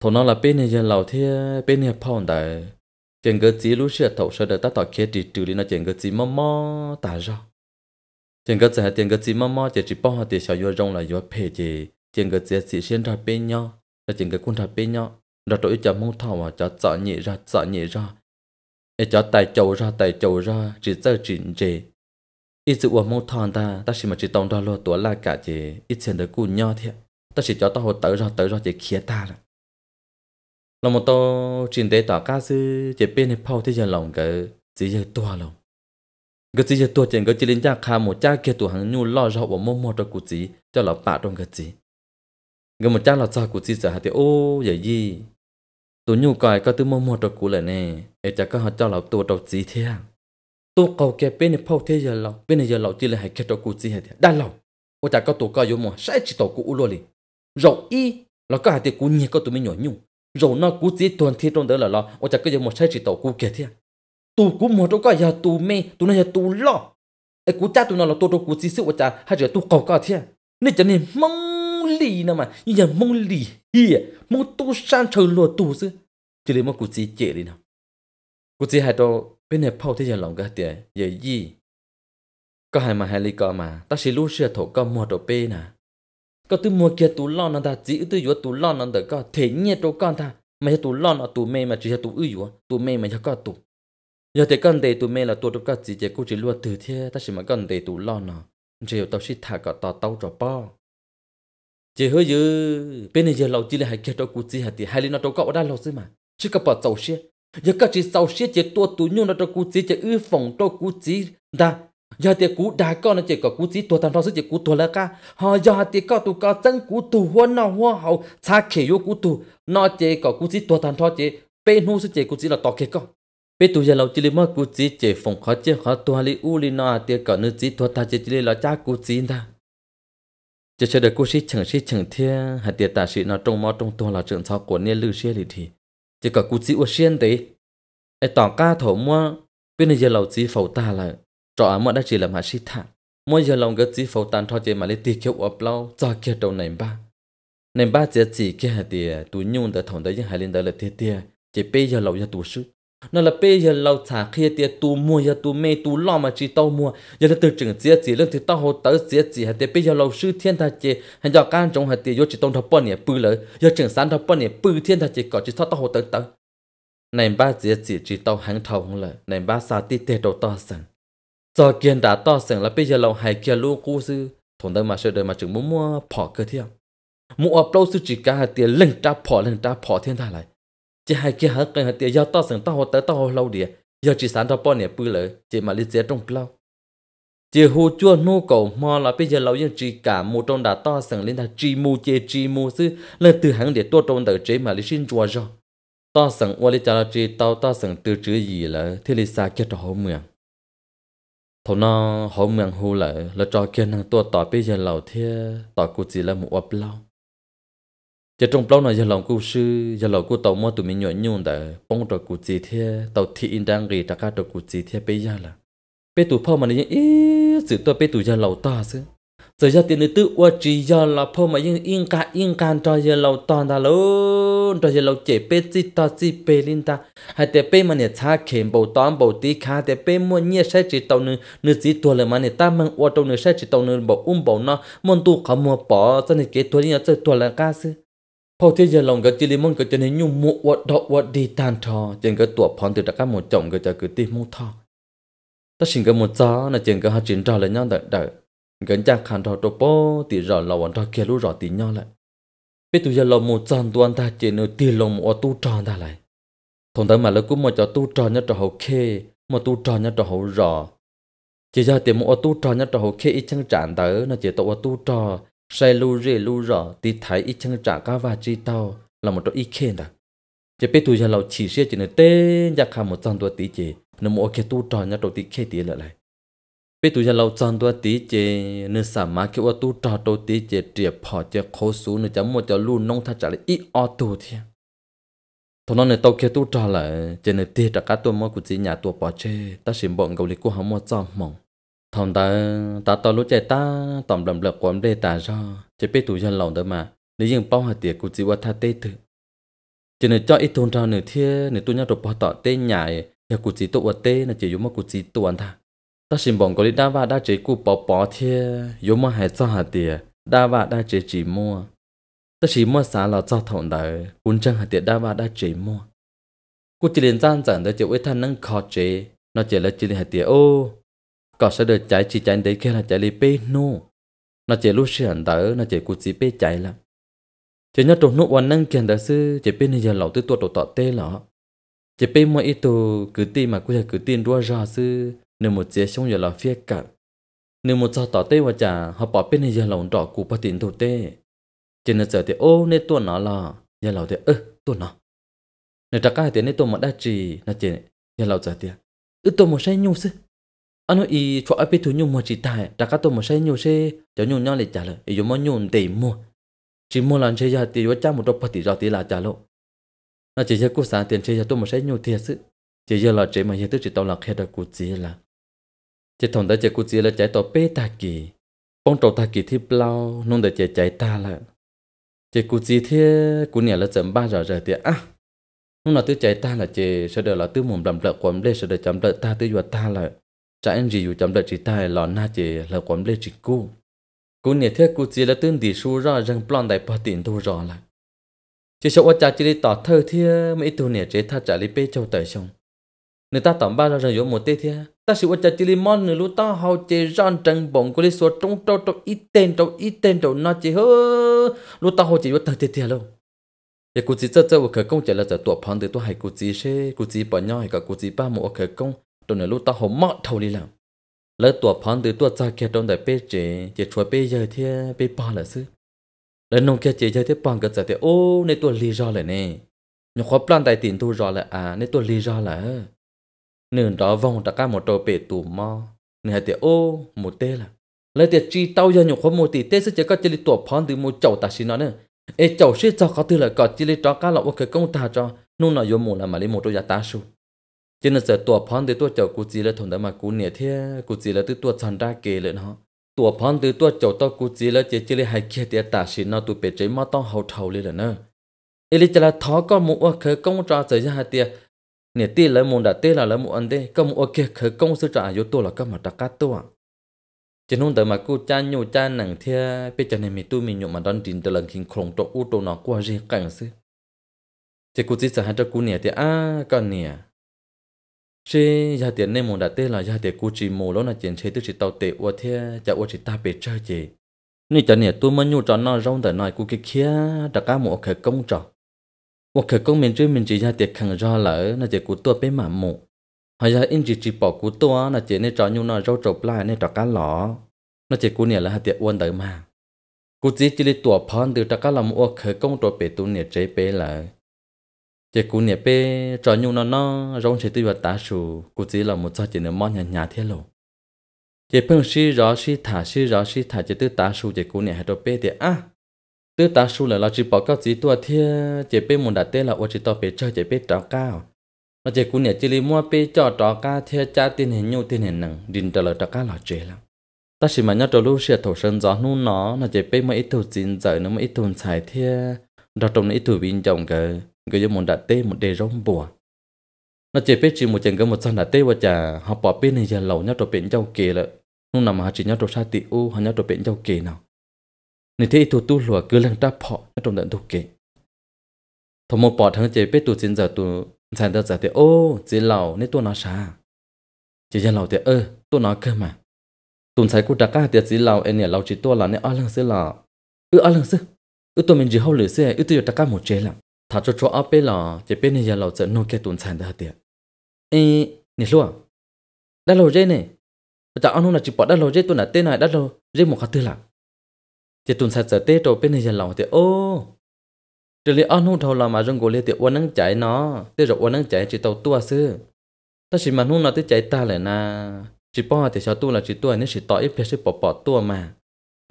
thổ nó là bên này giờ lâu thế bên này phong đại chèn gỡ chỉ lúc xưa thầu sơ đợi ta tỏ kia chỉ trừ đi nó chèn gỡ chỉ mò mò ta ra chèn gỡ chỉ chèn gỡ chỉ mò mò chỉ chỉ bao tiền sao vừa rong là vừa phê chỉ chèn gỡ chỉ chỉ xuyên ra bên nhau là chèn gỡ quân ra bên nhau rồi tôi cho mông thầu mà cho sợ nhị ra sợ nhị ra ấy cho tài chầu ra tài chầu ra chỉ sợ chỉ chỉ ít sự uổng mông thon ta ta chỉ mà chỉ tông ra lo tuổi là cả chỉ ít tiền được cù nhau thiệt ta chỉ cho ta hồ tới ra tới ra chỉ kia ta là lòng một tô chuyện tế tỏa ca sư chỉ bên hệ phao thế giờ lòng cái chỉ giờ tua lòng cái chỉ giờ tua chuyện cái chỉ linh cha kha một cha kia tụ hàng nhu lo rau bỏ mồm mồm mò cho cụ chỉ cho lão bà trong cái chỉ cái một cha lão cha cụ chỉ giờ hạt thì ô vậy gì tụ nhu cài có tư mồm mò cho cụ lại nè để cha có họ cho lão tua trong chỉ thế à tụ cầu bên hệ phao thế giờ lòng bên này giờ lão chỉ là hạt kia cho cụ chỉ hạt đa lòng ô cha có tụ coi vô mồm chỉ tụ cụ luôn liền rậu y là có hạt cụ nhẹ có tụ mới nhỏ nhung rồi nó cú chỉ tuần thi trong đó là lo ôi chả cái gì một sai chỉ tổ cú kia thế à? tu cú một chỗ cái giờ tu mê tu này giờ tu lo ấy cú cha tu nó là tu đâu cú chỉ sự ôi à? chả hay giờ tu cầu cái thế nên cho nên mông lì nè mà như giờ mông lì hi à, mong tu san trời lo tu chứ chỉ để mà cú chỉ chế đi nào cú chỉ hai đó bên này phao thế giờ lòng cái tiền giờ gì có hai mà hai lì có mà ta sẽ lúc xưa thổ có một đồ bê nè có tôi mua kia tú lo nó ta chỉ tôi yếu tú lo nó đỡ có thế nhẹ đâu con ta mà cho tú lo nó tú mê mà chỉ cho tú ư vừa tú mê mà cho con tú giờ thì con để tú mê là tôi đâu có chỉ chỉ cô chỉ luôn từ thế ta chỉ mà con để tú lo nó chỉ tao chỉ thả cả tao tao cho bao chỉ hơi dữ bên này giờ lâu chỉ là hai kia đồ cũ chỉ hạt thì hai lần nó đâu có ở đây lâu chứ mà chỉ có bỏ tàu xe giờ các chỉ tàu xe chỉ tua tú nhung nó đâu cũ chỉ chỉ ư phòng đâu cũng chỉ ta giờ thì cú đại con nó chỉ có cú chỉ tua tam thao sức chỉ cú tua là cả họ giờ thì có tụ có chân cú tụ hoa nào hoa hậu cha khỉ vô cú tụ nó chỉ có cú chỉ tua tam thao chỉ bên hú sức chỉ cú chỉ là tọt khỉ co bên tụ giờ lâu chỉ mà cú chỉ chỉ phòng khó chỉ khó tua li u li nó thì có nữ chỉ tua ta chỉ chỉ là cha cú chỉ ta chỉ chờ được cú sĩ chẳng sĩ chẳng thiên hạt tiền ta sĩ nó trong mò trong tua là chuyện sau của nên lưu xe thì chỉ có cú chỉ u xuyên đấy ai tỏ ca thổ mua bên giờ lâu chỉ phẩu ta lại trò trọ mọi đã chỉ là mà chi thả mỗi giờ lòng gỡ chỉ phẫu tan thọ chế mà lấy tiền kêu ốp lâu, cho kia đầu nền ba nền ba chỉ chỉ kia hạt tiền tu nhung đã thòng tới những hai linh đã là tiền tiền chỉ bây giờ lâu giờ tu sư nó là bây giờ lâu thả kia tiền tu mua giờ tu mê tu lo mà chỉ tao mua giờ là từ trường chỉ chỉ lương thì tao hồ tới chỉ chỉ hạt tiền bây giờ lâu sư thiên tha chế hành giờ can trong hạt tiền vô chỉ tông thập bận nhẹ bự lỡ giờ trường sáng thập bận nhẹ bự thiên tha chế có chỉ thoát tao hồ tới tới nền ba chỉ chỉ chỉ tao hàng thầu lỡ nền ba sao ti tê đầu to sừng giờ kiên đã to sừng là bây giờ lâu hay kia luôn cú sư thằng đây mà sợ đời mà chừng muốn mua bỏ cơ thiam mua lâu sư chỉ cả hạt tiền lên trả bỏ lên trả bỏ thiên tài lại chỉ hai kia hết cái hạt tiền giờ to sừng tao tới to tao lâu đi giờ chỉ sáng tao bỏ nè bự lỡ chỉ mà liên trong lâu chỉ hồ chua nô cầu mò là bây giờ lâu giờ chỉ cả một trong đã to sừng lên là chỉ mu chê chỉ mu sư lên từ hàng để tua trong đời chế mà liên xin chùa rồi to sừng ô lý cha là chỉ tao to sừng từ chữ gì là thì lý xa kia cho hậu mường thổ nó hôm ngang hù lại là trò kia năng tua tỏ bây giờ lâu thế tỏ cụ chỉ là một ấp lâu, chỉ trong lâu này giờ lòng cụ sư giờ lòng cụ tàu mua tụi mình nhọn nhung để bông trò cụ chỉ thế tàu thị in đang ghi ra cả trò cụ chỉ thế bây giờ là bây tụi phao mà nó ý sự tôi bây tụi giờ lâu ta xứ rồi giờ tiền tự qua chỉ giờ là phô mà những yên cả yên can cho giờ lâu toàn ta lô cho giờ lâu chế bê chỉ ta chỉ bê linh ta hay để bê mà nè cha khen bầu toàn bầu tí khá để bê mua nhẹ sai chỉ tàu nữ nữ chỉ tua là mà nè ta mang qua tàu nữ sai chỉ tàu nữ bầu um bầu nó môn tu khó mua bỏ cho nên cái tua đi chơi tua là ca sư phô thế giờ lòng cái chỉ li môn cái cho nên nhung mua qua đọ qua đi tan thò trên cái tua phong từ tất cả một chồng cái cho cứ tìm mua thò ta nhiên cái một gió là trên cái hai chuyện trò là nhau đợi đợi gần chắc khăn thọ trộp bó thì rõ là bọn thọ kia lúc rõ tí nhau lại biết tụi giờ là một trăm tuần ta chỉ nửa tiền lòng một tu tròn ta lại thông ta mà lấy cũng một cho tu tròn nhất cho hậu khê một tu tròn nhất cho hậu rõ chỉ giờ thì một tu tròn nhất cho hậu khê ít chẳng trả tới nó chỉ tụ tu tròn sai lu rì lu rõ thì thấy ít chẳng trả cá và chi tao là một chỗ ít khê đó chỉ biết tụi giờ là chỉ xe chỉ nửa tên chắc khăn một tròn tuần tí chỉ nửa một kia tu tròn nhất cho tí khê tí lại lại bây tụi giờ lâu chọn đua tí chế, nên sả má kêu tu trò tu tí chế triệt phò chế khố sú nên chấm một cho luôn nông thắt trả lại ít o tu thì thôi nó này tao kia tu trò lại, chè này tiệt trả cá tu mò của chị nhà tu bỏ chế, ta xin bọn gấu lý của hắn mua cho mỏng thằng ta ta tao lúc chạy ta tầm lầm lợp quan đề ta ra chè bây tụi giờ lâu đó mà nếu như bao hạt tiệt của chị qua tha tê thử chè này cho ít thôn ra nửa thiên nửa tu nhau rồi bỏ tọ tê nhảy nhà của chị tu ở tê là chỉ dùng mà của chị tu ăn thà ta xin bọn có đi đa và đa chế cụ bỏ bỏ thiê yếu mà hãy cho hạt tiền đa và đa chế chỉ mua ta chỉ mua xả là cho thọn đời cũng chẳng hạt tiền đa và đa chế mua cụ chỉ liền gian dần tới chịu ấy than nâng khó chế nó chỉ là chỉ liền hạt tiền ô có sẽ được chạy chỉ chạy đấy kia là chạy đi bê nô nó chỉ lúc xuyên tới nó chỉ cụ chỉ bê chạy lắm chỉ nhớ trộn nút vào nâng kiện tới sư chỉ bê này giờ lẩu tới tuột đồ tọt tê lọ chỉ bê mua ít đồ cứ tin mà cô giờ cứ tin đua ra sư nếu một chế xong giờ là phía cả nếu một sao tỏ tê và chả họ bỏ bên này giờ lòng đỏ cụ bà tiền đầu tê cho giờ thì ô nên tuần nó là giờ lòng thì ơ tuần nó nếu trả cái tiền nên tuần mà đã chỉ là chỉ giờ lòng giờ thì ư tuần một say nhung sư anh nói ý cho ai biết thu nhung mà chỉ tài trả cái tuần một say nhung sư cho nhung nhau lại trả lời ý dùng nhung để mua chỉ mua lần chơi giờ thì vợ cha một đôi bà tỷ giờ thì là trả lộ nó chỉ giờ cô sáng tiền chơi giờ tuần một say nhung thiệt sự chỉ giờ là chế mà giờ tức chỉ tao là khe đặc cụ chỉ là chỉ thằng đã chạy cú chi là chạy tàu bê ta kỳ bông tàu ta kỳ thì bao nung đã chạy chạy ta là chạy cú chi thì cú nhà là chậm ba giờ giờ thì à nung là tư chạy ta là chạy sợ đợi là tư mồm làm lợi quầm lê sợ đợi chậm đợi ta tư vừa ta là chạy anh gì dù chậm đợi chỉ ta là na chạy là quầm lê chỉ cú cú nhà thì cú chi là tư đi xu ra rằng plon đại bờ tiền đâu rõ là chỉ sợ cha chỉ đi tỏ thơ thì mấy tu nhà chế tha trả đi bê châu tới xong nếu ta tóm ba ra rồi một tê thia, ta sử ổn chặt chỉ lì mòn nửa lúc ta hào chế răn trăng bổng của lì số trong trâu trâu ít tên trâu ít tên trâu nó chỉ hơ, lúc ta hào chế vô tờ tê thia lâu. Giờ cụ chỉ chơi chơi một khởi công chỉ là giờ tổ phong từ tuổi hay cụ chỉ xe, cụ chỉ bỏ nhau hay cả cụ chỉ ba một khởi công, rồi nửa lúc ta hào mất thầu đi làm. Lỡ tổ phong từ tuổi già kia trong đại bế chế, chỉ chúa bế giờ thia bế ba là sư. Lỡ nông kia chế giờ thia bằng cái giờ thia ô, nên tổ lì ra lại nè. Nhưng khó plan tài tiền tu ra lại à, nên tổ lì ra lại nên đó vòng ta cả một trò bể tủ mò nửa tiệt ô một tê là lấy tiệt chi tao giờ nhục không một tỷ tê sẽ chỉ có chỉ lấy tổ phán từ một chậu ta xin nó nữa ê chậu sẽ cho có từ là có chỉ lấy cho cá lọc ok công ta cho nung nào yếm mù là mà lấy một đôi giá ta su cho nên giờ tổ phán từ tổ chậu cú chỉ là thằng đó mà cú nè thế cú chỉ là từ tổ sản ra kề lên họ tổ phán từ tổ chậu tao cú chỉ là chỉ chỉ lấy hai kia tiệt ta xin nó tu bể chế mà tao hậu thầu lên là nữa ê lấy chỉ là thó có một ok công tra giờ ra hai tiệt nè tê lấy môn đã tê là lấy một ăn tê có một ok khởi công sư trả yếu tố là có mà đặt cát tôi à. chỉ nông tới mà cô cha nhiều cha nàng thea bây giờ này mình tôi mình nhộn mà đón tiền từ lần khi khổng tổ u tổ nó qua gì cảnh sư chỉ cô chỉ sợ hai cho cô nè thì à con nè chứ gia tiền nên môn đã tê là gia tiền cô chỉ mồ lắm là tiền chế tôi chỉ tàu tệ ô thia cha ô chỉ ta bị chơi gì nên cho nè tôi mới nhu cho nó rong tới nói cô kia kia đặt cá một khởi công trọng 我可讲面对面只下点看热了，那只古多被麻木。họ giờ in chỉ chỉ bỏ cú tua là chỉ nên cho nhau nó rau trộp lại nên cho cá lỏ nó chỉ cú nè là hạt tiệt tới mà cú chỉ chỉ lấy tua phòn từ cho cá làm uo khởi công trộp bể tu nè chế bể lại chỉ cú nè bể cho nhau nó nó rong chế tiêu tá sù cú chỉ là một cho chỉ nè món nhà nhà thế lộ chỉ phương si rõ si thả si rõ si thả chỉ tư tá sù chỉ cú nè hạt trộp bể tiệt à tư ta su là lo chỉ bỏ cao chỉ tua thia chỉ bên một đặt tên là ô chỉ to bên chơi chỉ bên trào cao nó chỉ cũng nhớ chỉ li mua bên cho trào cao thia cha tiền hình nhu tiền hình nặng đình trả lời trào cao là chế lắm ta chỉ mà nhớ trào lưu xe thổ sơn gió nu nó nó chỉ bên mấy ít thổ chín giờ nó mấy ít thôn xài thia đó trong ít thổ bình chồng cờ cờ giống một đặt tên một đề rong bùa nó chỉ bên chỉ một chừng cờ một son đặt tên và chả họ bỏ bên này giờ lẩu nhớ trào bên châu kỳ lợ nu nằm mà chỉ nhớ trào sa tị u họ nhớ trào bên châu kỳ nào nên thế tụ tu lùa cứ lăng ta phọ trong đợt tu kì thằng một bỏ thằng chế biết tụ xin giờ tụ sản ra giờ thì ô chế lầu nên tụ nó xa chỉ dân lầu thì ơ tụ nó cơ mà tụn sai cú đặc cả thì chế lầu em nhà lầu chỉ tụ là nên ở lăng xứ là ư ở lăng xứ ư tụ mình chỉ hậu lửa xe à, ư tụ đặc cả một chế là thà cho cho áp bê là chế này giờ lầu giờ nô kia tụn sản ra thì ê nè luôn đã lầu dây này chả ăn hôm là chỉ bỏ đã dây tụ là tên này đã lầu dây một khát tư là thì tuần sát sở tê trâu bên này lòng thì ô trở lại ăn hôn thầu là mà rừng gỗ lên thì uốn nắng chạy nó tê rồi uốn nắng chạy chỉ tàu tua sư ta chỉ mà hôn nó tê chạy ta lại na chỉ bỏ thì cho tu là chỉ tua nên chỉ tỏ ít phải bỏ bỏ tua mà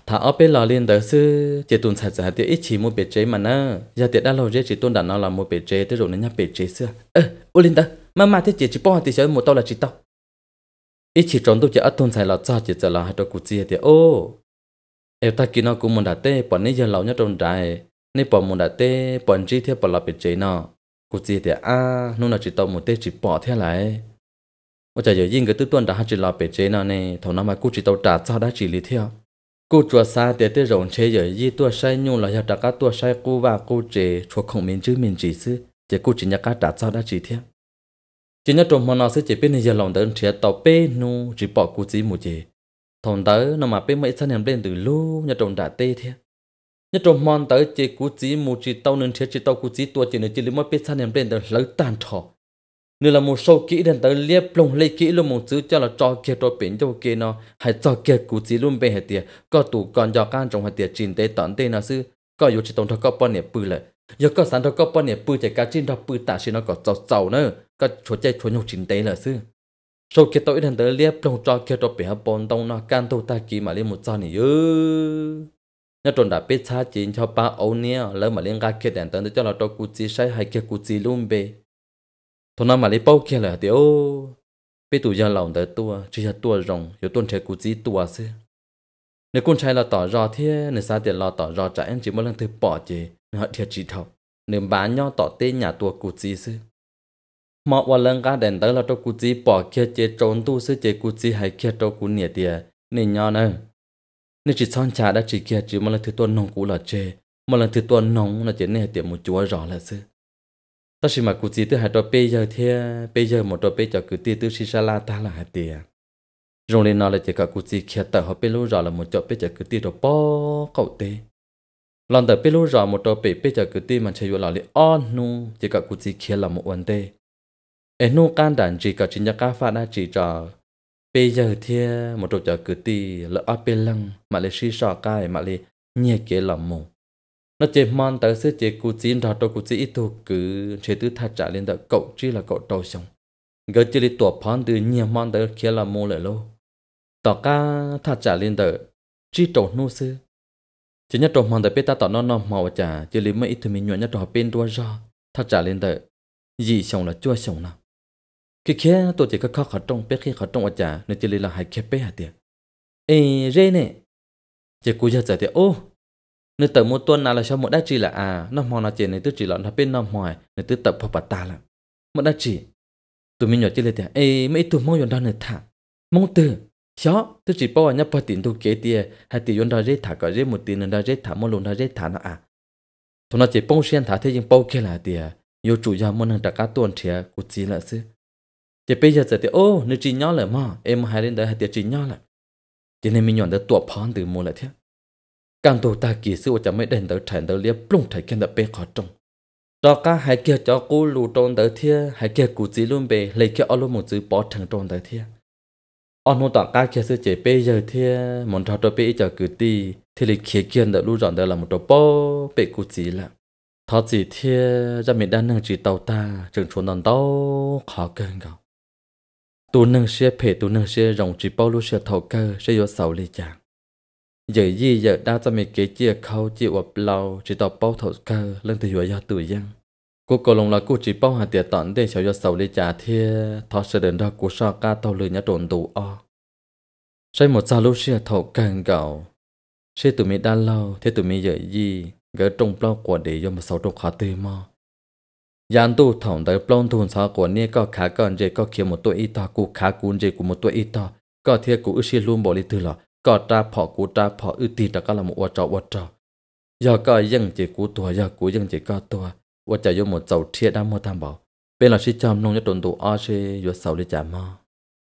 thả ở bên lò liên tới sư chỉ tuần sát sở thì ít chỉ một bể chế mà nè giờ thì đã lâu rồi chỉ tuần đã nó là một bể chế tê rồi nó nhá bể chế xưa ơ ô liên ta, mà mà thế chỉ chỉ bỏ thì cho một tàu là chỉ tàu ít chỉ trốn tu chỉ ở tuần sai là cho chỉ giờ là hai đôi cụ chia thì ô em ta kia nó cũng muốn đặt tê bọn nấy giờ lâu nhất trong trái, nên bọn muốn đặt tê bọn chỉ theo bọn là bị chế nó cụ chỉ thì a nó là chỉ tao một tê chỉ bỏ theo lại mà chả giờ yên cái tư tuân đã hát chỉ là chế nó nè thầu nó mà cụ chỉ tao trả sao đã chỉ lý theo cụ chùa xa tê tê rộng chế giờ yi tua sai nhung là giờ cả tua sai cụ và cụ chế chùa không miễn chứ miễn chỉ sư chỉ cụ chỉ nhắc cả trả sao đã chỉ theo chỉ nhắc trong mà nó sẽ chỉ biết này giờ lòng tới chế tao bê nu chỉ bỏ cụ chỉ một Thôn tớ nó mà biết mấy sân hầm lên từ lú nhà trồng đã tê thế. Nhà trồng mòn tớ chỉ cú chỉ một chỉ tao nên chế chỉ tao cú chỉ tua chỉ nên chỉ lấy mấy biết sân hầm lên từ lấy tàn trò. Nếu là một sâu kỹ đến tớ liếp lồng lấy kỹ luôn một chữ cho là cho kia trò biển cho kia nó hãy cho kia cú chỉ luôn bên hệ tiệt có tủ còn do can trong hệ tiệt trình tế tận tê nó sư có yếu chỉ tổng thọ có bao nhiêu bự lại giờ có sản thọ có bao nhiêu bự chỉ cá chín thọ bự tạ xin nó có giàu giàu nữa có chỗ chạy chỗ nhục trình tế là sư sau khi tôi đến tới liệp trong trò kia trò bé bồn đông nó can tu ta kí mà liên một cho này ư nhớ tròn đã biết cha chín cho ba ấu nia lỡ mà liên ga kia đèn tới cho là trò cú chi sai hay kia cú chi luôn bê thôi nó mà liên bao kia là tiểu biết tụi giờ lòng tới tua chỉ là tua rồng yếu tuân thế cú chi tua xí nếu con trai là tỏ rõ thế nếu sao tiền là tỏ rõ trả em chỉ muốn lần thứ bỏ chị họ thiệt chỉ thọc nếu bán nhau tỏ tên nhà tua cú chi xí mà vào lần cả đèn tới là cho cụ chỉ bỏ kia chế trốn tu sư chế cụ chỉ hay kia cho cụ nhẹ tiệt nên nhỏ nữa nên chỉ son trà đã chỉ kia chỉ một lần thứ tuần nông cụ là chế, một lần thứ tuần nông là chế nè tiệt một chúa rõ là sư ta chỉ mà cụ chỉ từ hai trò bây giờ thế bây giờ một trò bây giờ cứ tiệt từ xí xa la ta là hai tiệt, rồi lên nó là chỉ cả cụ chỉ kia tờ họ bây lâu rõ là một chỗ bây giờ cứ tiệt đồ bỏ cậu tê lần tờ bây lâu rõ một trò bây giờ cứ tiệt mà chơi vừa là li on nung chỉ cả cụ chỉ kia là một vấn đề ê nô can đàn chỉ có chính nhà cá pha đã chỉ cho bây giờ thì một đồ cho cử ti lỡ ở bên lăng mà lấy xí sọ cái mà lấy nhẹ kế lòng mù nó chỉ mong tới sẽ chế cú chín đó tôi cú chỉ ít thôi cứ chế tứ thắt trả lên đó cậu chỉ là cậu đầu xong gỡ chỉ lấy tổ phán từ nhẹ mong tới kia là mù lại lô tỏ ca thắt trả lên đó chỉ trổ nô sư chỉ nhất trổ mong tới biết ta tỏ nó nó màu trả chỉ lấy mấy ít thì mình nhuận nhất trổ bên đua ra thắt trả lên đó gì xong là chua xong nào khi kia tôi chỉ có khóc khăn trong biết khi khó trong ở nhà nên chỉ là hai khép bé hả tiệt. ê rê nè chỉ cú giờ giờ thì ô nên tập một tuần nào là sao một đá chỉ là à nó mò nó chỉ nên tôi chỉ là nó bên nó mòi nên tôi tập học bà ta là một đá chỉ tụi mình nhỏ chỉ là tiệt. ê mấy tụi mong yon đó nên thả mong từ xó tôi chỉ bảo nhá bảo tiền tôi kế tiệt, hai tiền yon đó rê thả cả rê một tiền nên đó rê thả một lần đó rê thả nó à thôi nó chỉ bông xuyên thả thế nhưng bao kia là tiệt, yêu chủ nhà muốn hàng đặt cá tuần thì cũng chỉ là xứ chỉ bây giờ giờ thì ô nữ chỉ nhỏ lại mà em hai đến đây hai tiệt chỉ nhỏ lại chỉ nên mình nhọn đã tuột phòn từ mua lại thế càng tù ta kỳ sư cho mấy đền tới thành tới liếp plung thấy khen đã bê khó trông cho cả hai kia cho cô lù trôn tới thia hai kia cụ chỉ luôn bề lấy kia ở luôn một chữ bỏ thằng trôn tới thia ông muốn tặng cái kia sư chỉ bây giờ thia muốn cho tôi bây giờ cứ đi thì lấy kia kia đã lù dọn tới là một đồ bó bê cụ chỉ là thọ chỉ thia ra mình đang nâng chỉ tàu ta trường chuồn đòn đâu khó cơn gạo tu nâng xe phê tu nâng xe rộng chỉ bao lũ xe thầu cơ sẽ vô sầu lì chàng giờ gì giờ đa cho mình kể chia khâu chia ụp lâu chỉ tàu bao thầu cơ lên thì vừa do tự dân cô cầu lòng là cô chỉ bao hạt tiền tận để cho vô sầu lì chà thia thọ sẽ đến đó của sao ca tàu lừa nhá trộn đủ o xây một sao lũ xe thầu cần gạo xe tụi mình đã lâu thì tụi mình giờ gì gỡ trong bao quả để cho một sầu trong khó tê mò ยันตูถ่องเดปลงทุนสากวนเนี่ยก็ขาก่อนเจก็เขียวหมดตัวอีตากูขากูเจกูหมดตัวอีตาก็เทียกูอึชิลุมบอกลิตือหรอก็ตาพอกูตาพออึตีตะก็ละมัวจอวัดจอยอก็ยังเจกูตัวยอกูยังเจก็ตัวว่าจะยมหมดเจ้าเทียดได้หมดทำบอกเป็นหลักชิจำนงจะตนตัวอ้อเชยยศเสาลิจามา